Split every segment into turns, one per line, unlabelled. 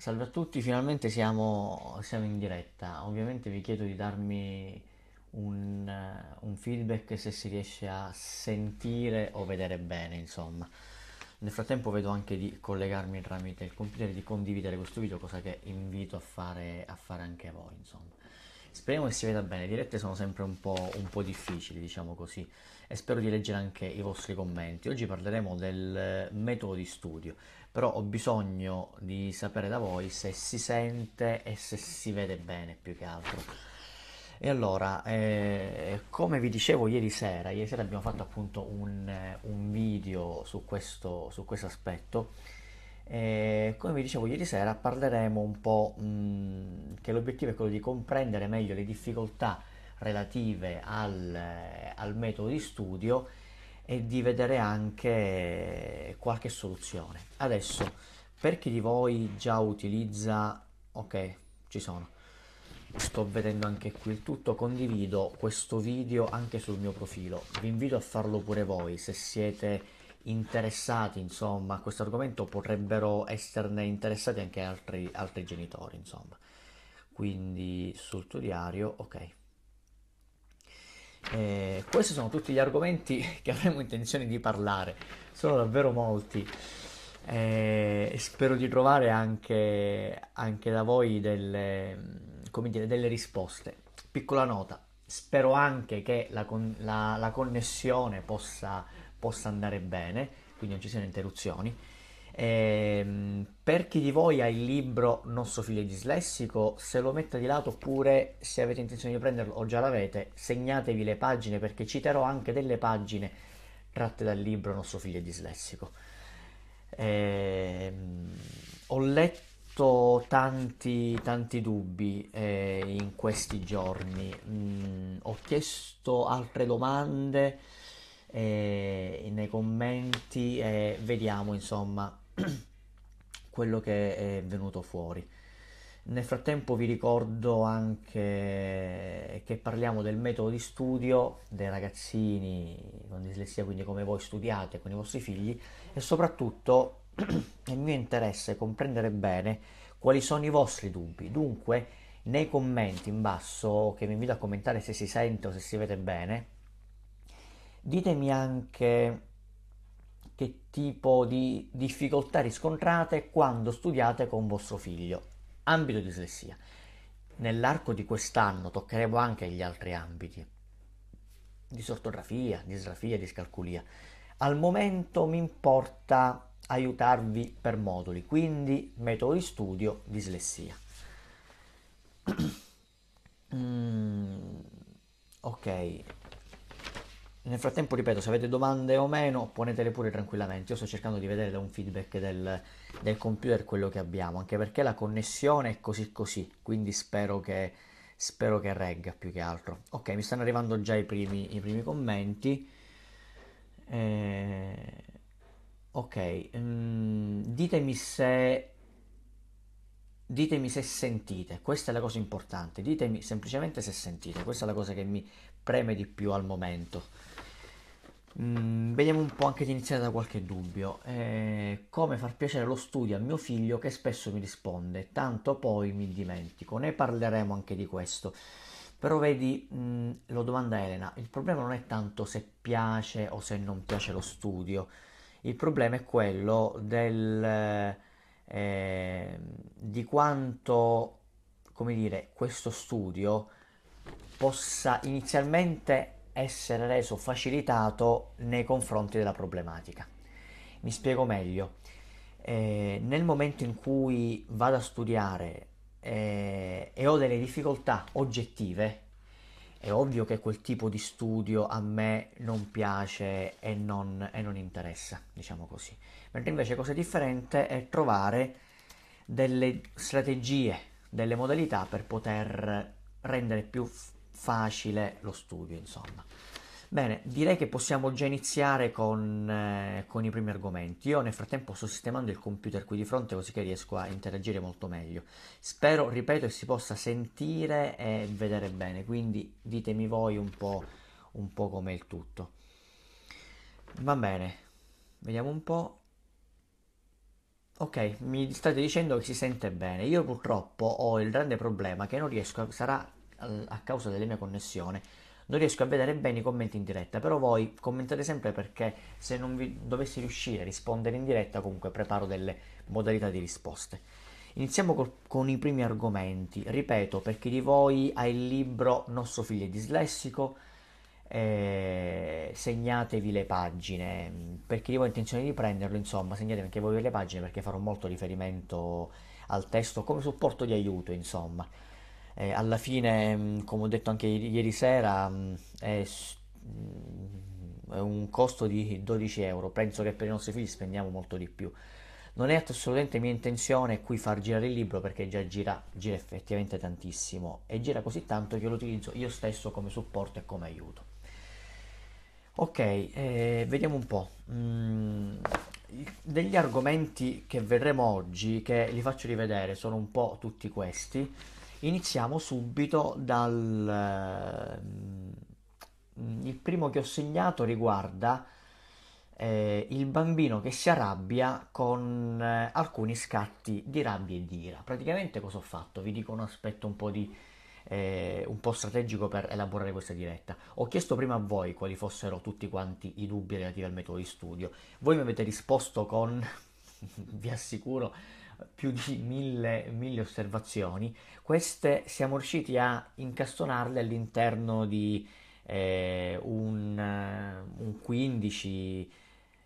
Salve a tutti, finalmente siamo, siamo, in diretta. Ovviamente vi chiedo di darmi un, un, feedback se si riesce a sentire o vedere bene, insomma. Nel frattempo vedo anche di collegarmi tramite il computer e di condividere questo video, cosa che invito a fare, a fare anche voi, insomma. Speriamo che si veda bene, le dirette sono sempre un po', un po', difficili, diciamo così, e spero di leggere anche i vostri commenti. Oggi parleremo del metodo di studio però ho bisogno di sapere da voi se si sente e se si vede bene più che altro. E allora, eh, come vi dicevo ieri sera, ieri sera abbiamo fatto appunto un, eh, un video su questo, su questo aspetto. E come vi dicevo ieri sera, parleremo un po' mh, mm, che l'obiettivo è quello di comprendere meglio le difficoltà relative al, eh, al metodo di studio e di vedere anche qualche soluzione. Adesso, per chi di voi già utilizza, ok, ci sono. Sto vedendo anche qui il tutto, condivido questo video anche sul mio profilo. Vi invito a farlo pure voi se siete interessati insomma a questo argomento potrebbero esserne interessati anche altri, altri genitori insomma quindi sul tuo diario ok eh, questi sono tutti gli argomenti che avremo intenzione di parlare, sono davvero molti. Eh, spero di trovare anche, anche da voi delle, dire, delle, risposte. Piccola nota, spero anche che la, con, la, la connessione possa, possa andare bene, quindi non ci siano interruzioni. Ehm, per chi di voi ha il libro Non so figlio dislessico, se lo mette di lato oppure se avete intenzione di prenderlo o già l'avete, segnatevi le pagine perché citerò anche delle pagine tratte dal libro Non so figlio dislessico. Ehm, ho letto tanti, tanti dubbi eh, in questi giorni, mm, ho chiesto altre domande eh, nei commenti e eh, vediamo insomma quello che è venuto fuori. Nel frattempo vi ricordo anche che parliamo del metodo di studio dei ragazzini con dislessia, quindi come voi studiate con i vostri figli e soprattutto è mio interesse comprendere bene quali sono i vostri dubbi. Dunque nei commenti in basso, che vi invito a commentare se si sente o se si vede bene, ditemi anche che tipo di difficoltà riscontrate quando studiate con vostro figlio. Ambito dislessia. Nell'arco di quest'anno toccheremo anche gli altri ambiti. Disortografia, disgrafia, discalculia. Al momento mi importa aiutarvi per moduli, quindi metodo di studio dislessia. mm, ok, nel frattempo, ripeto, se avete domande o meno, ponetele pure tranquillamente. Io sto cercando di vedere da un feedback del, del computer quello che abbiamo, anche perché la connessione è così così, quindi spero che, spero che regga più che altro. Ok, mi stanno arrivando già i primi, i primi commenti. Eh, ok, mm, ditemi se ditemi se sentite, questa è la cosa importante, ditemi semplicemente se sentite, questa è la cosa che mi, preme di più al momento. Mm, vediamo un po' anche di iniziare da qualche dubbio. Eh, come far piacere lo studio a mio figlio che spesso mi risponde, tanto poi mi dimentico. Ne parleremo anche di questo. Però vedi, mm, lo domanda Elena, il problema non è tanto se piace o se non piace lo studio, il problema è quello del, eh, di quanto, come dire, questo studio possa inizialmente essere reso facilitato nei confronti della problematica. Mi spiego meglio. Eh, nel momento in cui vado a studiare eh, e ho delle difficoltà oggettive, è ovvio che quel tipo di studio a me non piace e non, e non interessa, diciamo così. Mentre invece cosa differente è trovare delle strategie, delle modalità per poter rendere più facile lo studio, insomma. Bene, direi che possiamo già iniziare con, eh, con, i primi argomenti. Io nel frattempo sto sistemando il computer qui di fronte così che riesco a interagire molto meglio. Spero, ripeto, che si possa sentire e vedere bene, quindi ditemi voi un po', un po com'è il tutto. Va bene, vediamo un po'. Ok, mi state dicendo che si sente bene. Io purtroppo ho il grande problema che non riesco a... sarà a causa della mia connessione non riesco a vedere bene i commenti in diretta, però voi commentate sempre perché se non vi dovessi riuscire a rispondere in diretta comunque preparo delle modalità di risposte. Iniziamo col, con i primi argomenti, ripeto per chi di voi ha il libro Nostro figlio è dislessico, eh, segnatevi le pagine, per chi di voi ha intenzione di prenderlo insomma segnatevi anche voi le pagine perché farò molto riferimento al testo come supporto di aiuto insomma eh, alla fine, mm, come ho detto anche ieri sera, mm, è, mm, è un costo di 12 euro. Penso che per i nostri figli spendiamo molto di più. Non è assolutamente mia intenzione qui far girare il libro perché già gira, gira effettivamente tantissimo e gira così tanto che lo utilizzo io stesso come supporto e come aiuto. Ok, eh, vediamo un po'. Mm, degli argomenti che vedremo oggi, che li faccio rivedere, sono un po' tutti questi. Iniziamo subito dal... Ehm, il primo che ho segnato riguarda eh, il bambino che si arrabbia con eh, alcuni scatti di rabbia e di ira. Praticamente cosa ho fatto? Vi dico un aspetto un po, di, eh, un po' strategico per elaborare questa diretta. Ho chiesto prima a voi quali fossero tutti quanti i dubbi relativi al metodo di studio. Voi mi avete risposto con, vi assicuro, più di mille, mille osservazioni, queste siamo riusciti a incastonarle all'interno di eh, un, eh, un 15,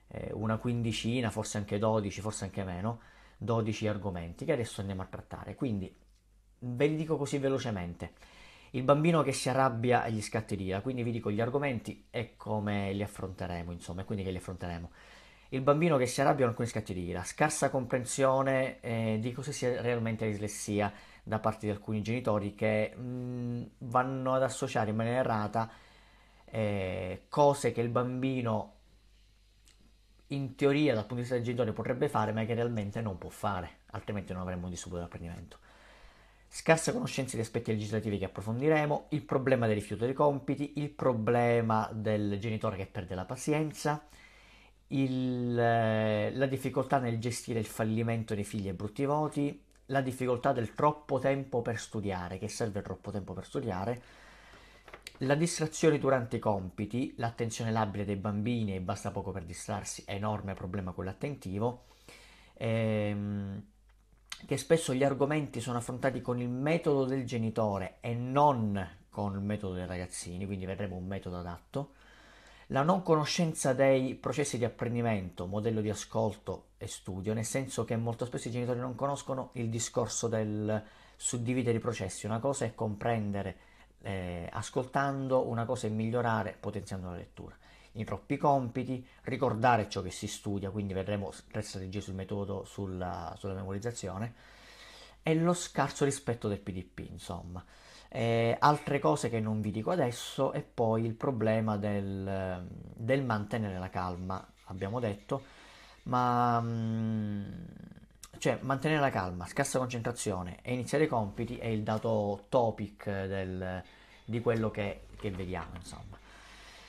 eh, una quindicina, forse anche 12, forse anche meno, 12 argomenti che adesso andiamo a trattare. Quindi ve li dico così velocemente. Il bambino che si arrabbia e gli scatti di ira, quindi vi dico gli argomenti e come li affronteremo, insomma, e quindi che li affronteremo il bambino che si arrabbia ha alcuni scatti di ira, scarsa comprensione eh, di cosa sia realmente la dislessia da parte di alcuni genitori che mh, mm, vanno ad associare in maniera errata eh, cose che il bambino in teoria dal punto di vista del genitore potrebbe fare ma che realmente non può fare, altrimenti non avremmo un disturbo dell'apprendimento. Scarsa conoscenza di aspetti legislativi che approfondiremo, il problema del rifiuto dei compiti, il problema del genitore che perde la pazienza, il, eh, la difficoltà nel gestire il fallimento dei figli e brutti voti, la difficoltà del troppo tempo per studiare, che serve troppo tempo per studiare, la distrazione durante i compiti, l'attenzione labile dei bambini e basta poco per distrarsi, è enorme problema quello attentivo, ehm, che spesso gli argomenti sono affrontati con il metodo del genitore e non con il metodo dei ragazzini, quindi vedremo un metodo adatto, la non conoscenza dei processi di apprendimento, modello di ascolto e studio, nel senso che molto spesso i genitori non conoscono il discorso del suddividere i processi, una cosa è comprendere eh, ascoltando, una cosa è migliorare potenziando la lettura. I troppi compiti, ricordare ciò che si studia, quindi vedremo tre strategie sul metodo, sulla, sulla memorizzazione, e lo scarso rispetto del PDP, insomma eh, altre cose che non vi dico adesso e poi il problema del, ehm, del mantenere la calma, abbiamo detto, ma... Mm, cioè mantenere la calma, scarsa concentrazione e iniziare i compiti è il dato topic del, di quello che, che vediamo, insomma.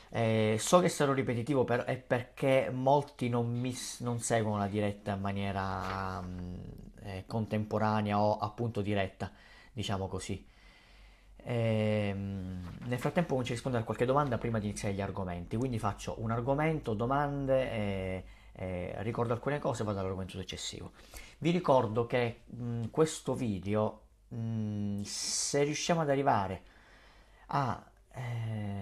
Eh, so che sarò ripetitivo, però è perché molti non, mi, non seguono la diretta in maniera um, eh, contemporanea o appunto diretta, diciamo così. E, ehm, nel frattempo comincio a rispondere a qualche domanda prima di iniziare gli argomenti, quindi faccio un argomento, domande, e, e ricordo alcune cose e vado all'argomento successivo. Vi ricordo che mh, mm, questo video, mh, mm, se riusciamo ad arrivare a... Eh,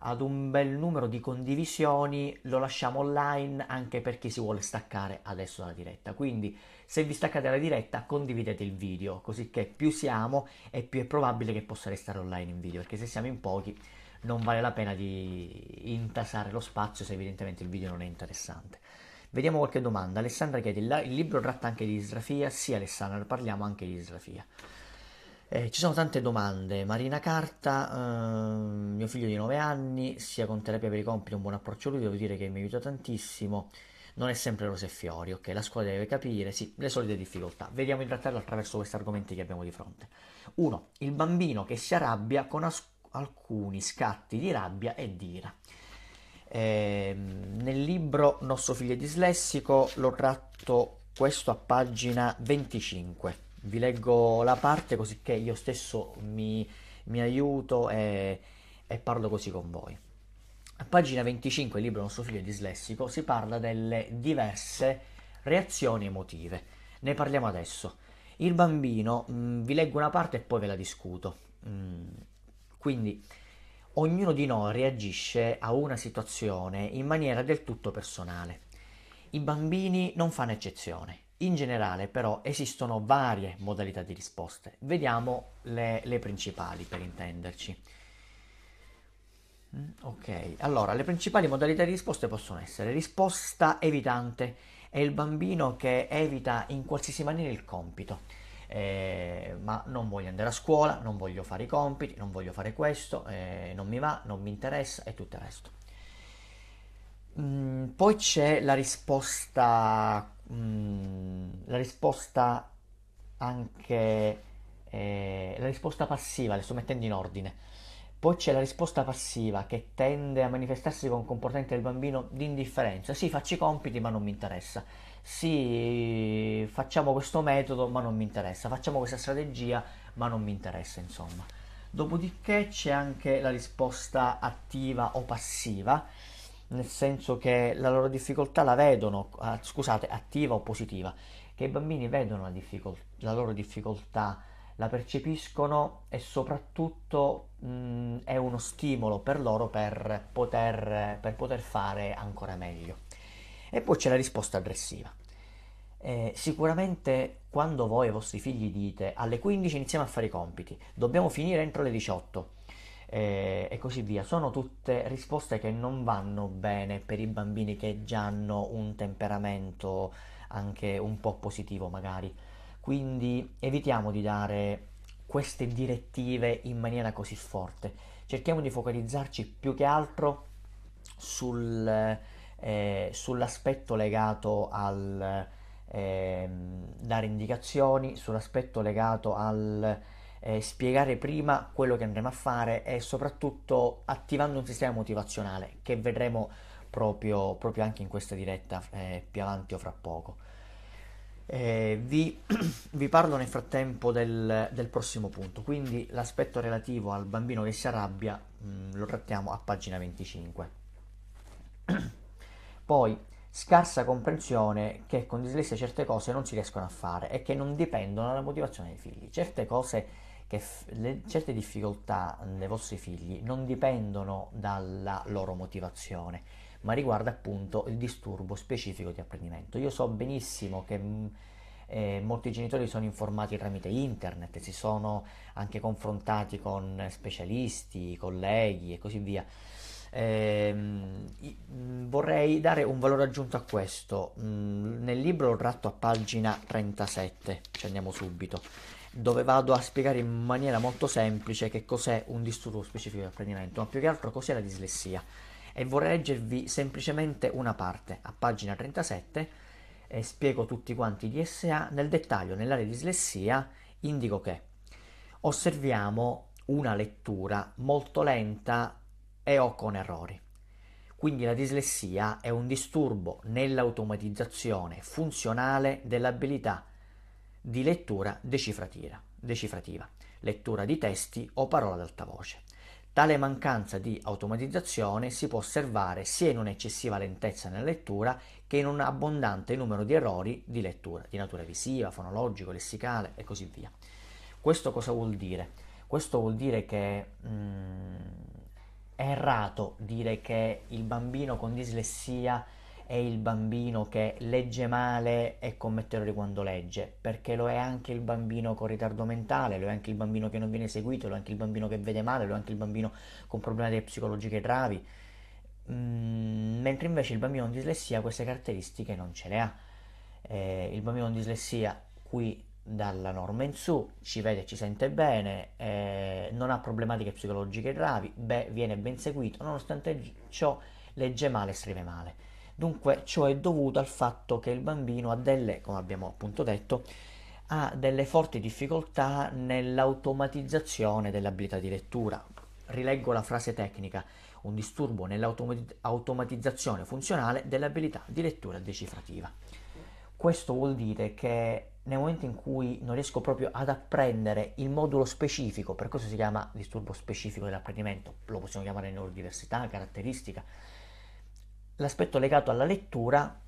ad un bel numero di condivisioni, lo lasciamo online anche per chi si vuole staccare adesso dalla diretta. Quindi se vi staccate dalla diretta condividete il video, così che più siamo e più è probabile che possa restare online in video, perché se siamo in pochi non vale la pena di intasare lo spazio se evidentemente il video non è interessante. Vediamo qualche domanda. Alessandra chiede, il libro tratta anche di israfia? Sì Alessandra, parliamo anche di israfia. Eh, ci sono tante domande. Marina Carta, ehm, mio figlio di 9 anni, sia con terapia per i compiti, un buon approccio a lui, devo dire che mi aiuta tantissimo. Non è sempre rose e fiori, ok? La scuola deve capire, sì, le solite difficoltà. Vediamo di trattarle attraverso questi argomenti che abbiamo di fronte. 1. Il bambino che si arrabbia con as- alcuni scatti di rabbia e di ira. Eh, nel libro Nostro figlio è dislessico lo tratto questo a pagina 25 vi leggo la parte così che io stesso mi, mi aiuto e, e, parlo così con voi. A pagina 25, libro Nostro figlio dislessico, si parla delle diverse reazioni emotive. Ne parliamo adesso. Il bambino, mh, mm, vi leggo una parte e poi ve la discuto. Mm, quindi ognuno di noi reagisce a una situazione in maniera del tutto personale. I bambini non fanno eccezione. In generale però esistono varie modalità di risposte, vediamo le, le principali per intenderci. Mm, ok, allora le principali modalità di risposte possono essere risposta evitante, è il bambino che evita in qualsiasi maniera il compito, eh, ma non voglio andare a scuola, non voglio fare i compiti, non voglio fare questo, eh, non mi va, non mi interessa e tutto il resto. Mm, poi c'è la risposta Mm, la risposta anche eh, la risposta passiva, le sto mettendo in ordine. Poi c'è la risposta passiva che tende a manifestarsi con comportamenti del bambino di indifferenza. Sì, faccio i compiti ma non mi interessa. Sì, facciamo questo metodo ma non mi interessa. Facciamo questa strategia ma non mi interessa, insomma. Dopodiché c'è anche la risposta attiva o passiva nel senso che la loro difficoltà la vedono, ah, scusate, attiva o positiva, che i bambini vedono la, difficol- la loro difficoltà, la percepiscono e soprattutto mh, mm, è uno stimolo per loro per poter, per poter, fare ancora meglio. E poi c'è la risposta aggressiva. Eh, sicuramente quando voi e i vostri figli dite alle 15 iniziamo a fare i compiti, dobbiamo finire entro le 18, eh, e così via. Sono tutte risposte che non vanno bene per i bambini che già hanno un temperamento anche un po' positivo magari. Quindi evitiamo di dare queste direttive in maniera così forte. Cerchiamo di focalizzarci più che altro sul, eh, sull'aspetto legato al eh, dare indicazioni, sull'aspetto legato al eh, spiegare prima quello che andremo a fare e soprattutto attivando un sistema motivazionale che vedremo proprio, proprio anche in questa diretta eh, più avanti o fra poco. Eh, vi, vi, parlo nel frattempo del, del, prossimo punto, quindi l'aspetto relativo al bambino che si arrabbia mh, mm, lo trattiamo a pagina 25. Poi scarsa comprensione che con dislessia certe cose non si riescono a fare e che non dipendono dalla motivazione dei figli. Certe cose che le, certe difficoltà dei vostri figli non dipendono dalla loro motivazione, ma riguarda appunto il disturbo specifico di apprendimento. Io so benissimo che mm, eh, molti genitori sono informati tramite internet, si sono anche confrontati con specialisti, colleghi e così via. Eh, vorrei dare un valore aggiunto a questo. Mm, nel libro lo tratto a pagina 37, ci andiamo subito dove vado a spiegare in maniera molto semplice che cos'è un disturbo specifico di apprendimento, ma più che altro cos'è la dislessia. E vorrei leggervi semplicemente una parte, a pagina 37, e spiego tutti quanti i DSA nel dettaglio. Nell'area di dislessia indico che osserviamo una lettura molto lenta e o con errori. Quindi la dislessia è un disturbo nell'automatizzazione funzionale dell'abilità di lettura decifrativa, lettura di testi o parola ad alta voce. Tale mancanza di automatizzazione si può osservare sia in un'eccessiva lentezza nella lettura che in un abbondante numero di errori di lettura, di natura visiva, fonologico, lessicale e così via. Questo cosa vuol dire? Questo vuol dire che mh, mm, è errato dire che il bambino con dislessia è il bambino che legge male e commette errori quando legge, perché lo è anche il bambino con ritardo mentale, lo è anche il bambino che non viene seguito, lo è anche il bambino che vede male, lo è anche il bambino con problematiche psicologiche gravi, mm, mentre invece il bambino con dislessia queste caratteristiche non ce le ha. Eh, il bambino con dislessia qui dalla norma in su, ci vede e ci sente bene, eh, non ha problematiche psicologiche gravi, beh, viene ben seguito, nonostante ciò legge male e scrive male. Dunque ciò è dovuto al fatto che il bambino ha delle, come abbiamo appunto detto, ha delle forti difficoltà nell'automatizzazione dell'abilità di lettura. Rileggo la frase tecnica, un disturbo nell'automatizzazione funzionale dell'abilità di lettura decifrativa. Questo vuol dire che nel momento in cui non riesco proprio ad apprendere il modulo specifico, per questo si chiama disturbo specifico dell'apprendimento, lo possiamo chiamare neurodiversità, caratteristica, l'aspetto legato alla lettura,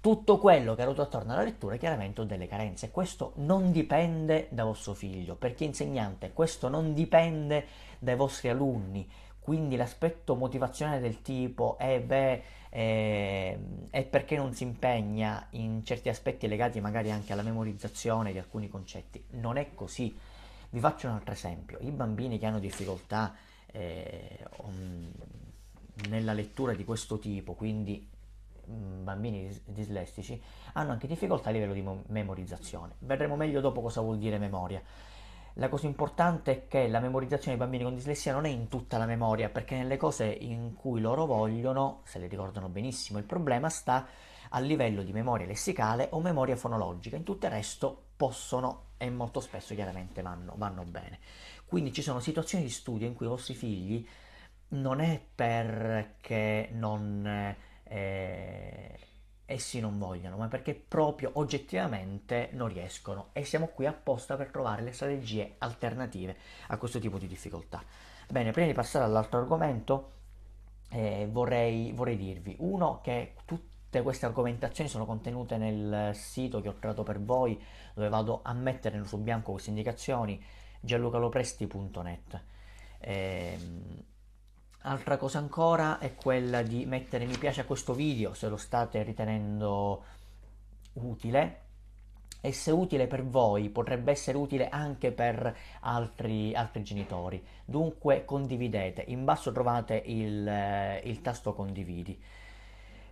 tutto quello che è ruota attorno alla lettura chiaramente ho delle carenze. Questo non dipende da vostro figlio, perché insegnante, questo non dipende dai vostri alunni. Quindi l'aspetto motivazionale del tipo, eh beh, eh, è perché non si impegna in certi aspetti legati magari anche alla memorizzazione di alcuni concetti. Non è così. Vi faccio un altro esempio. I bambini che hanno difficoltà eh, nella lettura di questo tipo, quindi mm, bambini dislessici, hanno anche difficoltà a livello di memorizzazione. Vedremo meglio dopo cosa vuol dire memoria. La cosa importante è che la memorizzazione dei bambini con dislessia non è in tutta la memoria, perché nelle cose in cui loro vogliono se le ricordano benissimo. Il problema sta a livello di memoria lessicale o memoria fonologica, in tutto il resto possono e molto spesso chiaramente vanno, vanno bene. Quindi ci sono situazioni di studio in cui i vostri figli non è perché non, eh, essi non vogliono, ma perché proprio oggettivamente non riescono e siamo qui apposta per trovare le strategie alternative a questo tipo di difficoltà. Bene, prima di passare all'altro argomento, eh, vorrei, vorrei dirvi, uno, che tutte queste argomentazioni sono contenute nel sito che ho creato per voi, dove vado a mettere nel su bianco queste indicazioni, gianlucalopresti.net. Ehm, Altra cosa ancora è quella di mettere mi piace a questo video se lo state ritenendo utile e se utile per voi potrebbe essere utile anche per altri, altri genitori. Dunque condividete, in basso trovate il, eh, il tasto condividi.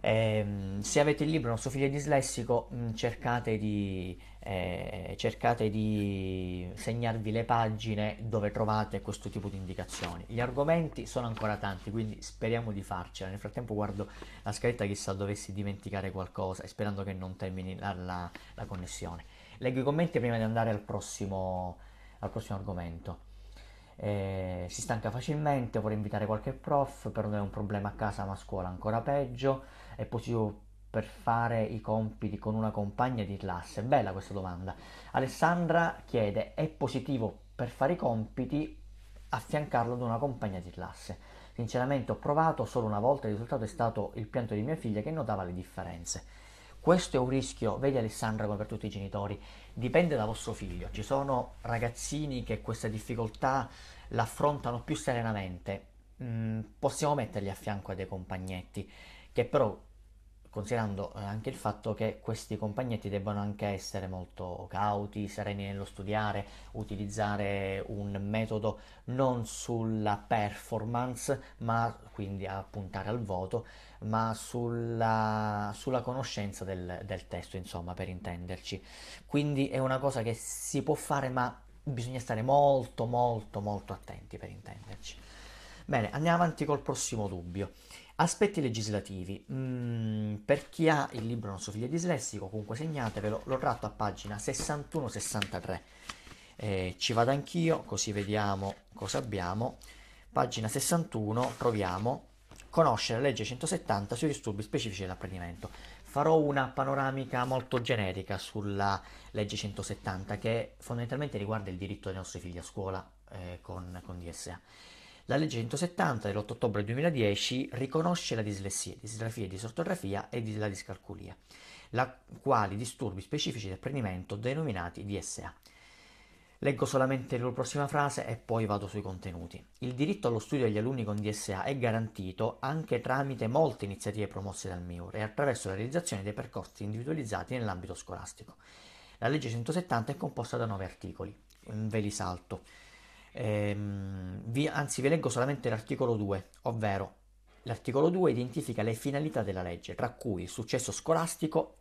E, ehm, se avete il libro Non suo figlio dislessico mm, cercate di, eh, cercate di segnarvi le pagine dove trovate questo tipo di indicazioni. Gli argomenti sono ancora tanti, quindi speriamo di farcela. Nel frattempo guardo la scaletta chissà dovessi dimenticare qualcosa e sperando che non termini la, la, la connessione. Leggo i commenti prima di andare al prossimo, al prossimo argomento. Eh, si stanca facilmente, vorrei invitare qualche prof, per noi è un problema a casa ma a scuola ancora peggio, è positivo per fare i compiti con una compagna di classe? Bella questa domanda. Alessandra chiede, è positivo per fare i compiti affiancarlo ad una compagna di classe? Sinceramente ho provato solo una volta, il risultato è stato il pianto di mia figlia che notava le differenze. Questo è un rischio, vedi Alessandra come per tutti i genitori, dipende da vostro figlio. Ci sono ragazzini che questa difficoltà l'affrontano più serenamente. Mm, possiamo metterli a fianco a dei compagnetti che però considerando eh, anche il fatto che questi compagnetti debbano anche essere molto cauti, sereni nello studiare, utilizzare un metodo non sulla performance, ma quindi a puntare al voto, ma sulla, sulla conoscenza del, del testo, insomma, per intenderci. Quindi è una cosa che si può fare, ma bisogna stare molto, molto, molto attenti per intenderci. Bene, andiamo avanti col prossimo dubbio. Aspetti legislativi. Mm, per chi ha il libro Non so figlio dislessico, comunque segnatevelo, l'ho tratto a pagina 61-63. Eh, ci vado anch'io, così vediamo cosa abbiamo. Pagina 61, proviamo. Conoscere la legge 170 sui disturbi specifici dell'apprendimento. Farò una panoramica molto generica sulla legge 170 che fondamentalmente riguarda il diritto dei nostri figli a scuola eh, con, con DSA. La legge 170 dell'8 ottobre 2010 riconosce la dislessia, dislafia, disortografia e la discalculia, la quali disturbi specifici di apprendimento denominati DSA. Leggo solamente la prossima frase e poi vado sui contenuti. Il diritto allo studio degli alunni con DSA è garantito anche tramite molte iniziative promosse dal MIUR e attraverso la realizzazione dei percorsi individualizzati nell'ambito scolastico. La legge 170 è composta da 9 articoli, ve li salto ehm, vi, anzi vi leggo solamente l'articolo 2, ovvero l'articolo 2 identifica le finalità della legge, tra cui il successo scolastico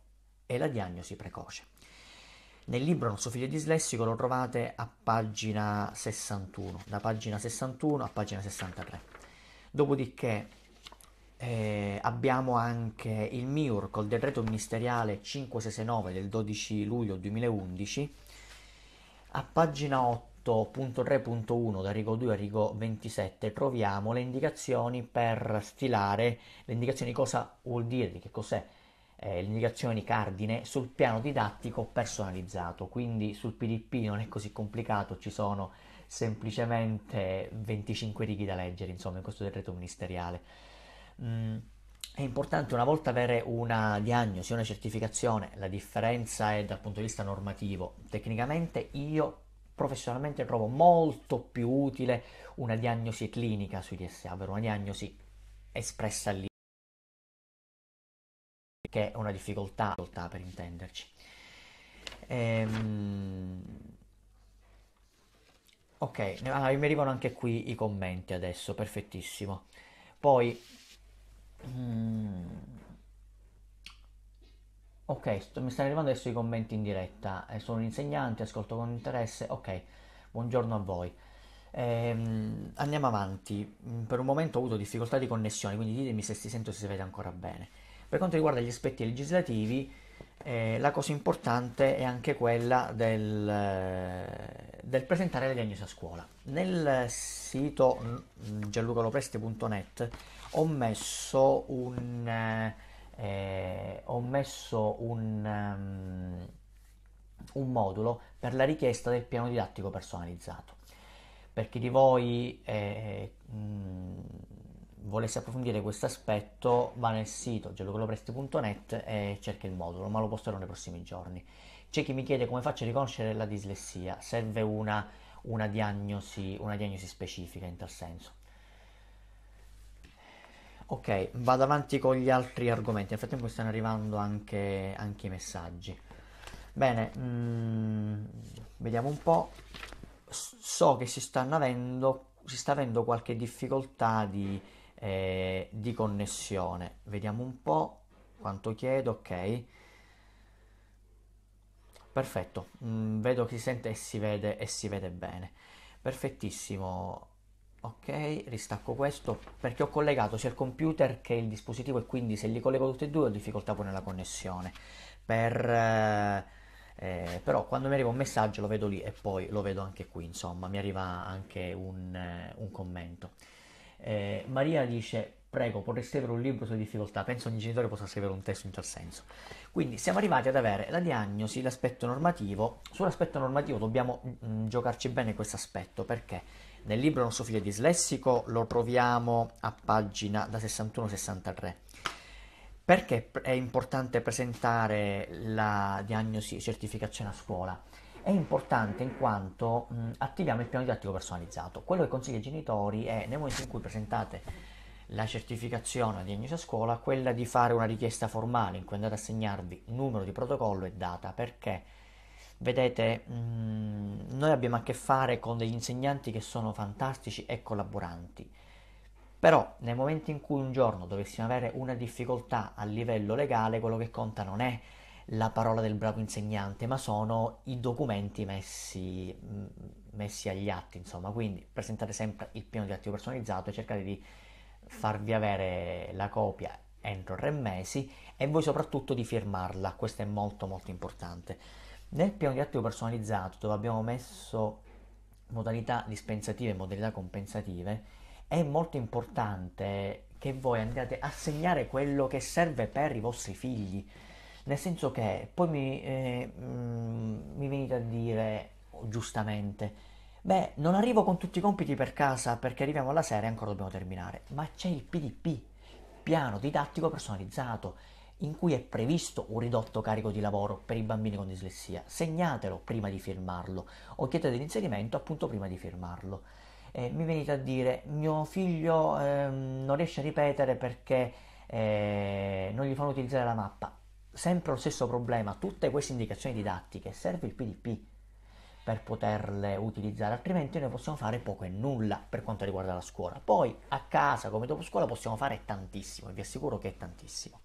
e la diagnosi precoce. Nel libro Non Nostro figlio dislessico lo trovate a pagina 61, da pagina 61 a pagina 63. Dopodiché eh, abbiamo anche il MIUR col decreto ministeriale 569 del 12 luglio 2011, a pagina 8 punto, 8.3.1 da rigo 2 a rigo 27 troviamo le indicazioni per stilare le indicazioni cosa vuol dire, di che cos'è eh, le indicazioni cardine sul piano didattico personalizzato. Quindi sul PDP non è così complicato, ci sono semplicemente 25 righe da leggere, insomma, in questo decreto ministeriale. Mm, è importante una volta avere una diagnosi, una certificazione, la differenza è dal punto di vista normativo. Tecnicamente io professionalmente trovo molto più utile una diagnosi clinica sui DSA, ovvero una diagnosi espressa lì, che è una difficoltà, difficoltà per intenderci. Ehm... Ok, ah, mi arrivano anche qui i commenti adesso, perfettissimo. Poi... Mm... Ok, sto, mi stanno arrivando adesso i commenti in diretta. Eh, sono un insegnante, ascolto con interesse. Ok, buongiorno a voi. Ehm, andiamo avanti. Mm, per un momento ho avuto difficoltà di connessione, quindi ditemi se si sente o se si vede ancora bene. Per quanto riguarda gli aspetti legislativi, eh, la cosa importante è anche quella del, eh, del presentare le diagnosi a scuola. Nel sito mm, mm, gianlucalopresti.net ho messo un eh, eh, ho messo un, um, un, modulo per la richiesta del piano didattico personalizzato. Per chi di voi eh, mh, mm, volesse approfondire questo aspetto va nel sito gelocolopresti.net e cerca il modulo, ma lo posterò nei prossimi giorni. C'è chi mi chiede come faccio a riconoscere la dislessia, serve una, una, diagnosi, una diagnosi specifica in tal senso. Ok, vado avanti con gli altri argomenti. Nel frattempo stanno arrivando anche, anche i messaggi. Bene, mh, mm, vediamo un po'. So che si, stanno avendo, si sta avendo qualche difficoltà di, eh, di connessione. Vediamo un po' quanto chiedo. Ok. Perfetto, mm, vedo che si sente e si vede, e si vede bene. Perfettissimo ok ristacco questo perché ho collegato sia il computer che il dispositivo e quindi se li collego tutti e due ho difficoltà poi nella connessione per, eh, eh, però quando mi arriva un messaggio lo vedo lì e poi lo vedo anche qui insomma mi arriva anche un, eh, un commento eh, Maria dice prego può scrivere un libro sulle difficoltà penso ogni genitore possa scrivere un testo in tal senso quindi siamo arrivati ad avere la diagnosi l'aspetto normativo sull'aspetto normativo dobbiamo mh, mm, giocarci bene questo aspetto perché nel libro Non so figlio dislessico lo troviamo a pagina da 61-63. Perché è importante presentare la diagnosi e certificazione a scuola? È importante in quanto mh, attiviamo il piano didattico personalizzato. Quello che consiglio ai genitori è nel momento in cui presentate la certificazione la diagnosi a scuola, quella di fare una richiesta formale in cui andate a segnarvi numero di protocollo e data, perché Vedete, mh, mm, noi abbiamo a che fare con degli insegnanti che sono fantastici e collaboranti, però nel momento in cui un giorno dovessimo avere una difficoltà a livello legale, quello che conta non è la parola del bravo insegnante, ma sono i documenti messi, mm, messi agli atti, insomma, quindi presentate sempre il piano di atto personalizzato e cercate di farvi avere la copia entro tre mesi e voi soprattutto di firmarla, questo è molto molto importante. Nel piano di attimo personalizzato, dove abbiamo messo modalità dispensative e modalità compensative, è molto importante che voi andiate a segnare quello che serve per i vostri figli. Nel senso che poi mi, eh, mm, mi venite a dire giustamente, beh, non arrivo con tutti i compiti per casa perché arriviamo alla sera e ancora dobbiamo terminare, ma c'è il PDP, piano didattico personalizzato in cui è previsto un ridotto carico di lavoro per i bambini con dislessia. Segnatelo prima di firmarlo o chiedete l'inserimento appunto prima di firmarlo. Eh, mi venite a dire mio figlio eh, non riesce a ripetere perché eh, non gli fanno utilizzare la mappa. Sempre lo stesso problema, tutte queste indicazioni didattiche serve il PDP per poterle utilizzare, altrimenti noi possiamo fare poco e nulla per quanto riguarda la scuola. Poi a casa come dopo scuola possiamo fare tantissimo, vi assicuro che è tantissimo.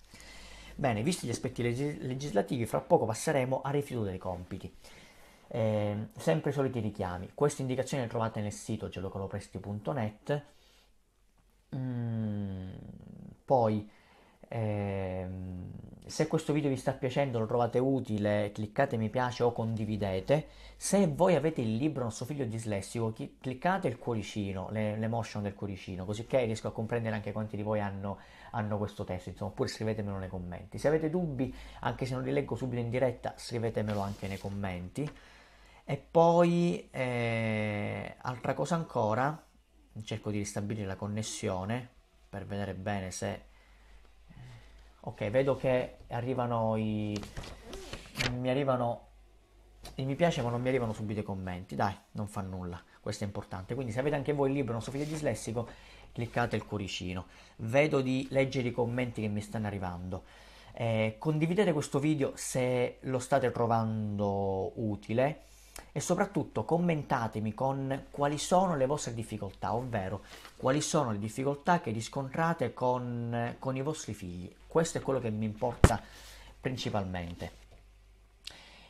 Bene, visti gli aspetti legis- legislativi, fra poco passeremo al rifiuto dei compiti. Eh, sempre i soliti richiami. Queste indicazioni le trovate nel sito geolocalopresti.net. Mm, poi, eh, se questo video vi sta piacendo, lo trovate utile, cliccate mi piace o condividete. Se voi avete il libro Nostro figlio dislessico, cliccate il cuoricino, le, l'emotion del cuoricino, così che riesco a comprendere anche quanti di voi hanno hanno questo testo, insomma, oppure scrivetemelo nei commenti. Se avete dubbi, anche se non li leggo subito in diretta, scrivetemelo anche nei commenti. E poi, eh, altra cosa ancora, cerco di ristabilire la connessione per vedere bene se... Ok, vedo che arrivano i... mi arrivano i mi piace ma non mi arrivano subito i commenti, dai, non fa nulla, questo è importante. Quindi se avete anche voi il libro Non so figlio dislessico, cliccate il cuoricino. Vedo di leggere i commenti che mi stanno arrivando. Eh, condividete questo video se lo state trovando utile e soprattutto commentatemi con quali sono le vostre difficoltà, ovvero quali sono le difficoltà che riscontrate con, con i vostri figli. Questo è quello che mi importa principalmente.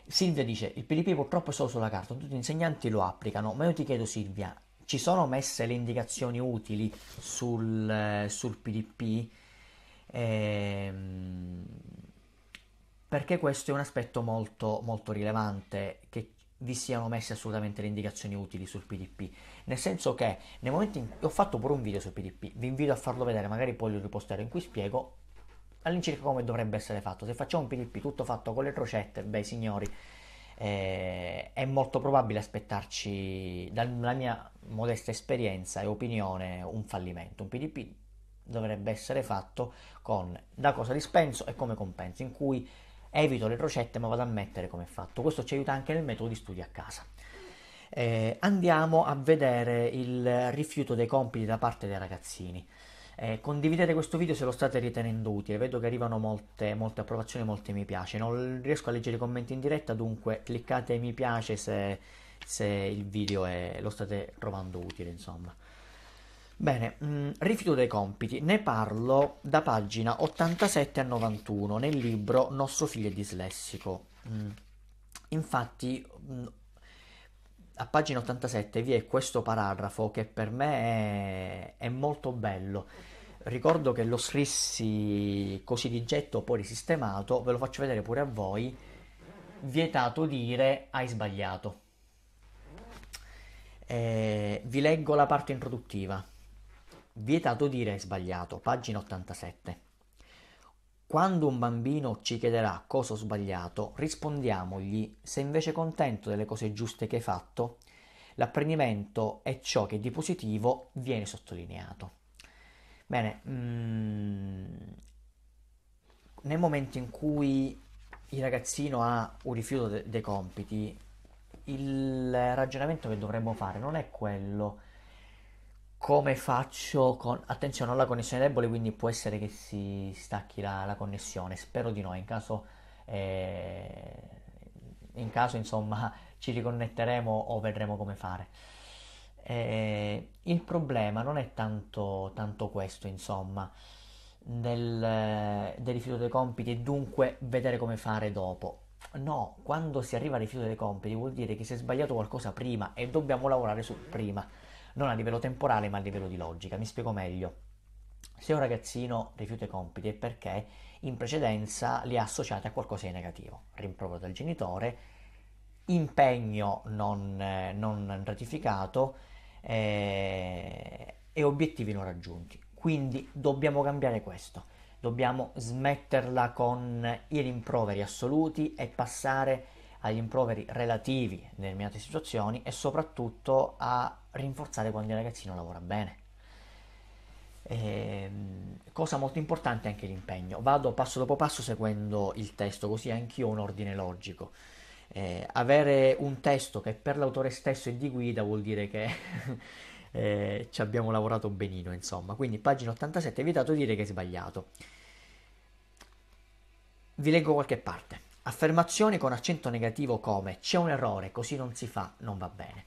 Silvia dice: Il PDP purtroppo è solo sulla carta, tutti gli insegnanti lo applicano. Ma io ti chiedo, Silvia, ci sono messe le indicazioni utili sul, eh, sul PDP ehm, perché questo è un aspetto molto, molto rilevante che vi siano messe assolutamente le indicazioni utili sul PDP nel senso che nel momento in cui ho fatto pure un video sul PDP vi invito a farlo vedere magari poi lo riposterò in cui spiego all'incirca come dovrebbe essere fatto se facciamo un PDP tutto fatto con le crocette beh signori eh, è molto probabile aspettarci, dalla mia modesta esperienza e opinione, un fallimento. Un PDP dovrebbe essere fatto con da cosa dispenso e come compenso, in cui evito le ricette ma vado a mettere come è fatto. Questo ci aiuta anche nel metodo di studio a casa. Eh, andiamo a vedere il rifiuto dei compiti da parte dei ragazzini. Eh, condividete questo video se lo state ritenendo utile, vedo che arrivano molte, molte approvazioni, molte mi piace. Non riesco a leggere i commenti in diretta, dunque cliccate mi piace se, se il video è, lo state trovando utile, insomma. Bene, mh, mm, rifiuto dei compiti, ne parlo da pagina 87 a 91 nel libro Nostro figlio è dislessico. Mh, mm. infatti, mh, mm, a pagina 87 vi è questo paragrafo che per me è, è molto bello. Ricordo che lo scrissi così di getto, poi risistemato, ve lo faccio vedere pure a voi. Vietato dire hai sbagliato. Eh, vi leggo la parte introduttiva. Vietato dire hai sbagliato, pagina 87. Quando un bambino ci chiederà cosa ho sbagliato, rispondiamogli se invece contento delle cose giuste che hai fatto, l'apprendimento è ciò che di positivo viene sottolineato. Bene, mm, nel momento in cui il ragazzino ha un rifiuto de- dei compiti, il ragionamento che dovremmo fare non è quello come faccio con... Attenzione, ho la connessione debole, quindi può essere che si stacchi la, la connessione. Spero di no, in caso... Eh, in caso, insomma, ci riconnetteremo o vedremo come fare. Eh, il problema non è tanto, tanto questo, insomma, del, eh, del, rifiuto dei compiti e dunque vedere come fare dopo. No, quando si arriva al rifiuto dei compiti vuol dire che si è sbagliato qualcosa prima e dobbiamo lavorare su prima non a livello temporale ma a livello di logica. Mi spiego meglio. Se un ragazzino rifiuta i compiti è perché in precedenza li ha associati a qualcosa di negativo, rimprovero del genitore, impegno non, non ratificato eh, e obiettivi non raggiunti. Quindi dobbiamo cambiare questo, dobbiamo smetterla con i rimproveri assoluti e passare agli rimproveri relativi in determinate situazioni e soprattutto a rinforzare quando il ragazzino lavora bene. E, ehm, cosa molto importante è anche l'impegno. Vado passo dopo passo seguendo il testo, così anch'io ho un ordine logico. Eh, avere un testo che per l'autore stesso è di guida vuol dire che eh, ci abbiamo lavorato benino, insomma. Quindi pagina 87, evitato di dire che è sbagliato. Vi leggo qualche parte. Affermazioni con accento negativo come c'è un errore, così non si fa, non va bene.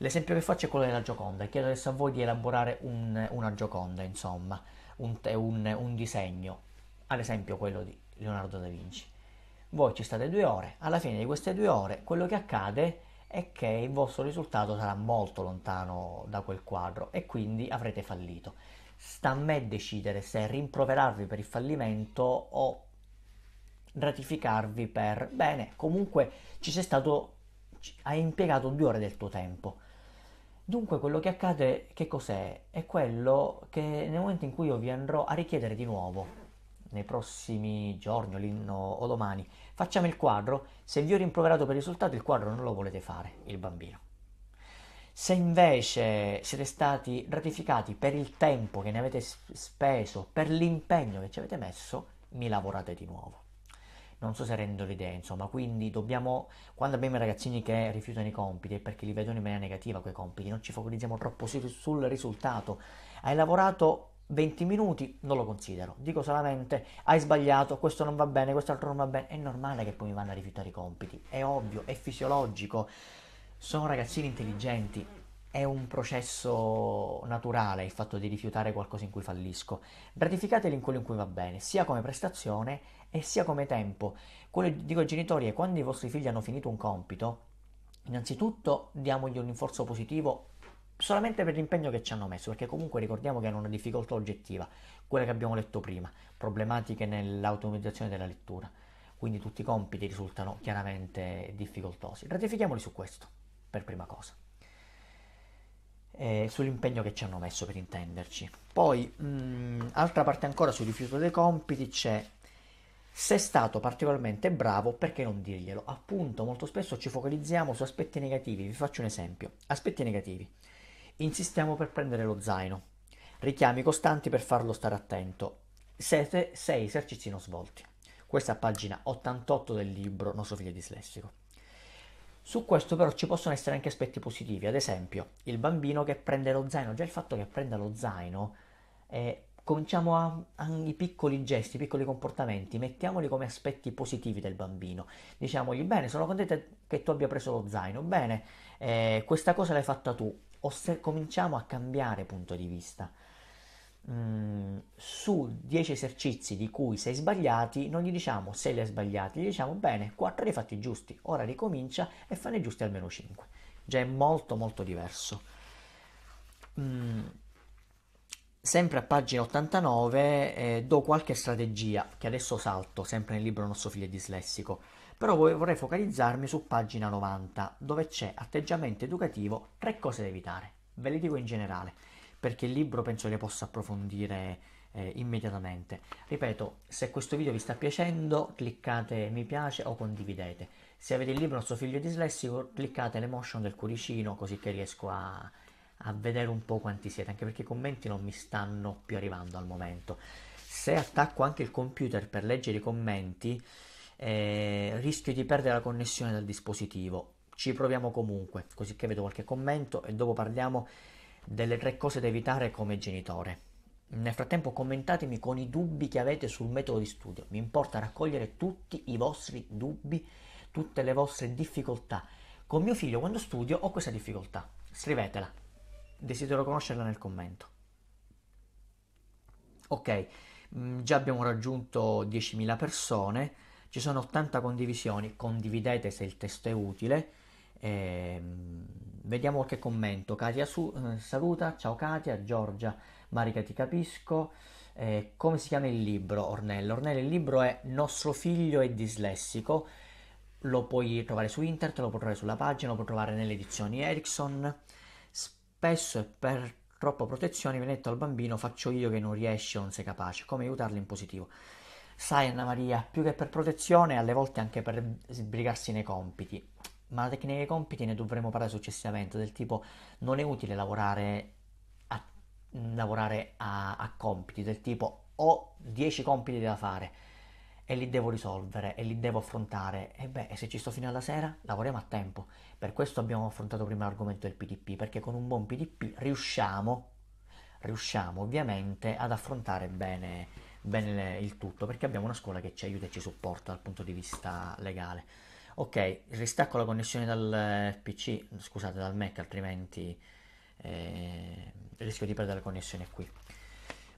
L'esempio che faccio è quello della Gioconda e chiedo adesso a voi di elaborare un, una Gioconda, insomma, un, un, un disegno, ad esempio quello di Leonardo da Vinci. Voi ci state due ore, alla fine di queste due ore quello che accade è che il vostro risultato sarà molto lontano da quel quadro e quindi avrete fallito. Sta a me decidere se rimproverarvi per il fallimento o gratificarvi per bene, comunque ci sei stato hai impiegato due ore del tuo tempo. Dunque quello che accade, che cos'è? È quello che nel momento in cui io vi andrò a richiedere di nuovo, nei prossimi giorni o, lì, no, o domani, facciamo il quadro, se vi ho rimproverato per il risultato il quadro non lo volete fare, il bambino. Se invece siete stati gratificati per il tempo che ne avete speso, per l'impegno che ci avete messo, mi lavorate di nuovo non so se rendo l'idea, insomma, quindi dobbiamo, quando abbiamo i ragazzini che rifiutano i compiti è perché li vedono in maniera negativa quei compiti, non ci focalizziamo troppo sul, sul risultato. Hai lavorato 20 minuti, non lo considero, dico solamente hai sbagliato, questo non va bene, quest'altro non va bene, è normale che poi mi vanno a rifiutare i compiti, è ovvio, è fisiologico, sono ragazzini intelligenti, è un processo naturale il fatto di rifiutare qualcosa in cui fallisco. Gratificateli in quello in cui va bene, sia come prestazione e sia come tempo. Quello che dico ai genitori è quando i vostri figli hanno finito un compito, innanzitutto diamogli un rinforzo positivo solamente per l'impegno che ci hanno messo, perché comunque ricordiamo che hanno una difficoltà oggettiva, quella che abbiamo letto prima, problematiche nell'automatizzazione della lettura. Quindi tutti i compiti risultano chiaramente difficoltosi. Ratifichiamoli su questo, per prima cosa. E eh, sull'impegno che ci hanno messo per intenderci. Poi, mh, mm, altra parte ancora sul rifiuto dei compiti c'è se è stato particolarmente bravo, perché non dirglielo? Appunto, molto spesso ci focalizziamo su aspetti negativi. Vi faccio un esempio. Aspetti negativi. Insistiamo per prendere lo zaino. Richiami costanti per farlo stare attento. 7. sei esercizi non svolti. Questa è a pagina 88 del libro Nostro figlio dislessico. Su questo però ci possono essere anche aspetti positivi, ad esempio il bambino che prende lo zaino, già il fatto che prenda lo zaino è cominciamo a, a, i piccoli gesti, i piccoli comportamenti, mettiamoli come aspetti positivi del bambino. Diciamogli, bene, sono contento che tu abbia preso lo zaino, bene, eh, questa cosa l'hai fatta tu. Osser- cominciamo a cambiare punto di vista. Mm, su 10 esercizi di cui sei sbagliati, non gli diciamo se li hai sbagliati, gli diciamo bene, 4 li hai fatti giusti, ora ricomincia e fanne giusti almeno 5. Già è molto molto diverso. Mm, Sempre a pagina 89 eh, do qualche strategia che adesso salto, sempre nel libro Nostro figlio dislessico, però vorrei focalizzarmi su pagina 90 dove c'è atteggiamento educativo, tre cose da evitare. Ve le dico in generale perché il libro penso le possa approfondire eh, immediatamente. Ripeto, se questo video vi sta piacendo cliccate mi piace o condividete. Se avete il libro Nostro figlio dislessico cliccate l'emotion del cuoricino così che riesco a a vedere un po' quanti siete, anche perché i commenti non mi stanno più arrivando al momento. Se attacco anche il computer per leggere i commenti, eh, rischio di perdere la connessione dal dispositivo. Ci proviamo comunque, così che vedo qualche commento e dopo parliamo delle tre cose da evitare come genitore. Nel frattempo commentatemi con i dubbi che avete sul metodo di studio, mi importa raccogliere tutti i vostri dubbi, tutte le vostre difficoltà. Con mio figlio quando studio ho questa difficoltà, scrivetela desidero conoscerla nel commento. Ok, mm, già abbiamo raggiunto 10.000 persone, ci sono 80 condivisioni, condividete se il testo è utile. E, ehm, vediamo qualche commento. Katia su, eh, saluta, ciao Katia, Giorgia, Marica ti capisco. Eh, come si chiama il libro Ornello? Ornello il libro è Nostro figlio è dislessico, lo puoi trovare su internet, lo puoi trovare sulla pagina, lo puoi trovare nelle edizioni Ericsson spesso e per troppa protezione viene detto al bambino faccio io che non riesce o non sei capace, come aiutarlo in positivo. Sai Anna Maria, più che per protezione, alle volte anche per sbrigarsi nei compiti, ma la tecnica dei compiti ne dovremo parlare successivamente, del tipo non è utile lavorare a, lavorare a, a compiti, del tipo ho 10 compiti da fare e li devo risolvere e li devo affrontare, e beh, se ci sto fino alla sera, lavoriamo a tempo. Per questo abbiamo affrontato prima l'argomento del PDP, perché con un buon PDP riusciamo, riusciamo ovviamente ad affrontare bene, bene il tutto, perché abbiamo una scuola che ci aiuta e ci supporta dal punto di vista legale. Ok, ristacco la connessione dal eh, PC, scusate, dal Mac, altrimenti eh, rischio di perdere la connessione qui.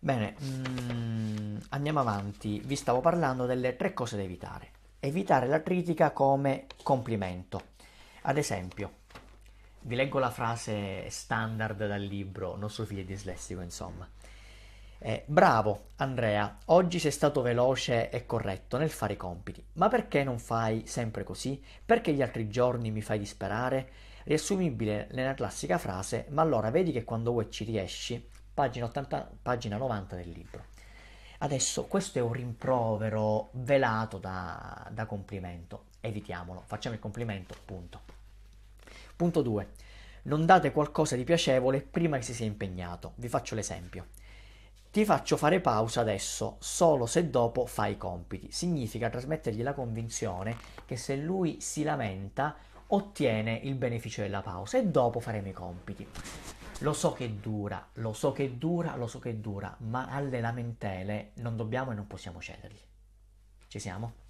Bene, mm, andiamo avanti. Vi stavo parlando delle tre cose da evitare. Evitare la critica come complimento. Ad esempio, vi leggo la frase standard dal libro, nostro figlio è dislessico, insomma. Eh, bravo Andrea, oggi sei stato veloce e corretto nel fare i compiti, ma perché non fai sempre così? Perché gli altri giorni mi fai disperare? Riassumibile nella classica frase, ma allora vedi che quando vuoi ci riesci, pagina, 80, pagina 90 del libro. Adesso questo è un rimprovero velato da, da complimento, evitiamolo, facciamo il complimento, punto. Punto 2. Non date qualcosa di piacevole prima che si sia impegnato. Vi faccio l'esempio. Ti faccio fare pausa adesso, solo se dopo fai i compiti. Significa trasmettergli la convinzione che se lui si lamenta ottiene il beneficio della pausa e dopo faremo i compiti. Lo so che dura, lo so che dura, lo so che dura, ma alle lamentele non dobbiamo e non possiamo cedergli. Ci siamo?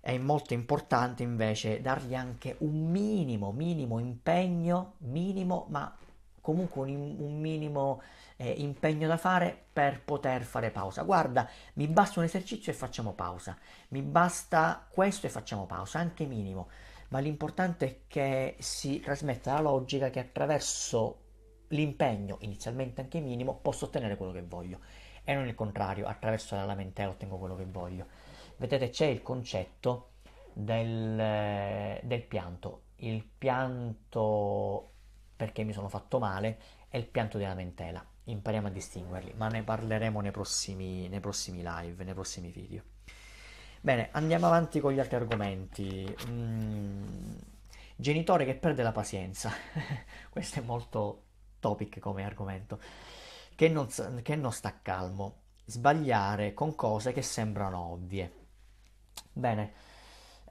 È molto importante invece dargli anche un minimo, minimo impegno, minimo, ma comunque un, un minimo eh, impegno da fare per poter fare pausa. Guarda, mi basta un esercizio e facciamo pausa, mi basta questo e facciamo pausa, anche minimo, ma l'importante è che si trasmetta la logica che attraverso l'impegno, inizialmente anche minimo, posso ottenere quello che voglio e non il contrario, attraverso la lamentela eh, ottengo quello che voglio. Vedete, c'è il concetto del, eh, del pianto. Il pianto perché mi sono fatto male e il pianto di lamentela, Impariamo a distinguerli, ma ne parleremo nei prossimi, nei prossimi live, nei prossimi video. Bene, andiamo avanti con gli altri argomenti. Mm, genitore che perde la pazienza. Questo è molto topic come argomento. Che non, che non sta calmo. Sbagliare con cose che sembrano ovvie. Bene,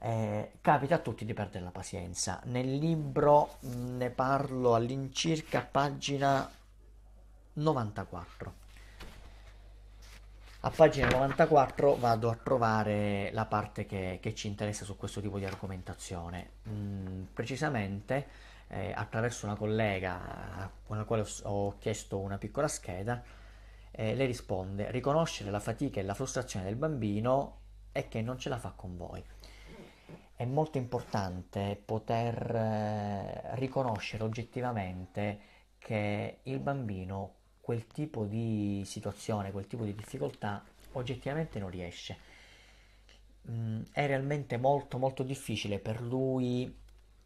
eh, capita a tutti di perdere la pazienza. Nel libro mm, ne parlo all'incirca pagina 94. A pagina 94 vado a trovare la parte che, che ci interessa su questo tipo di argomentazione. Mm, precisamente eh, attraverso una collega con la quale ho, ho chiesto una piccola scheda, eh, le risponde riconoscere la fatica e la frustrazione del bambino è che non ce la fa con voi. È molto importante poter eh, riconoscere oggettivamente che il bambino quel tipo di situazione, quel tipo di difficoltà oggettivamente non riesce. Mm, è realmente molto molto difficile per lui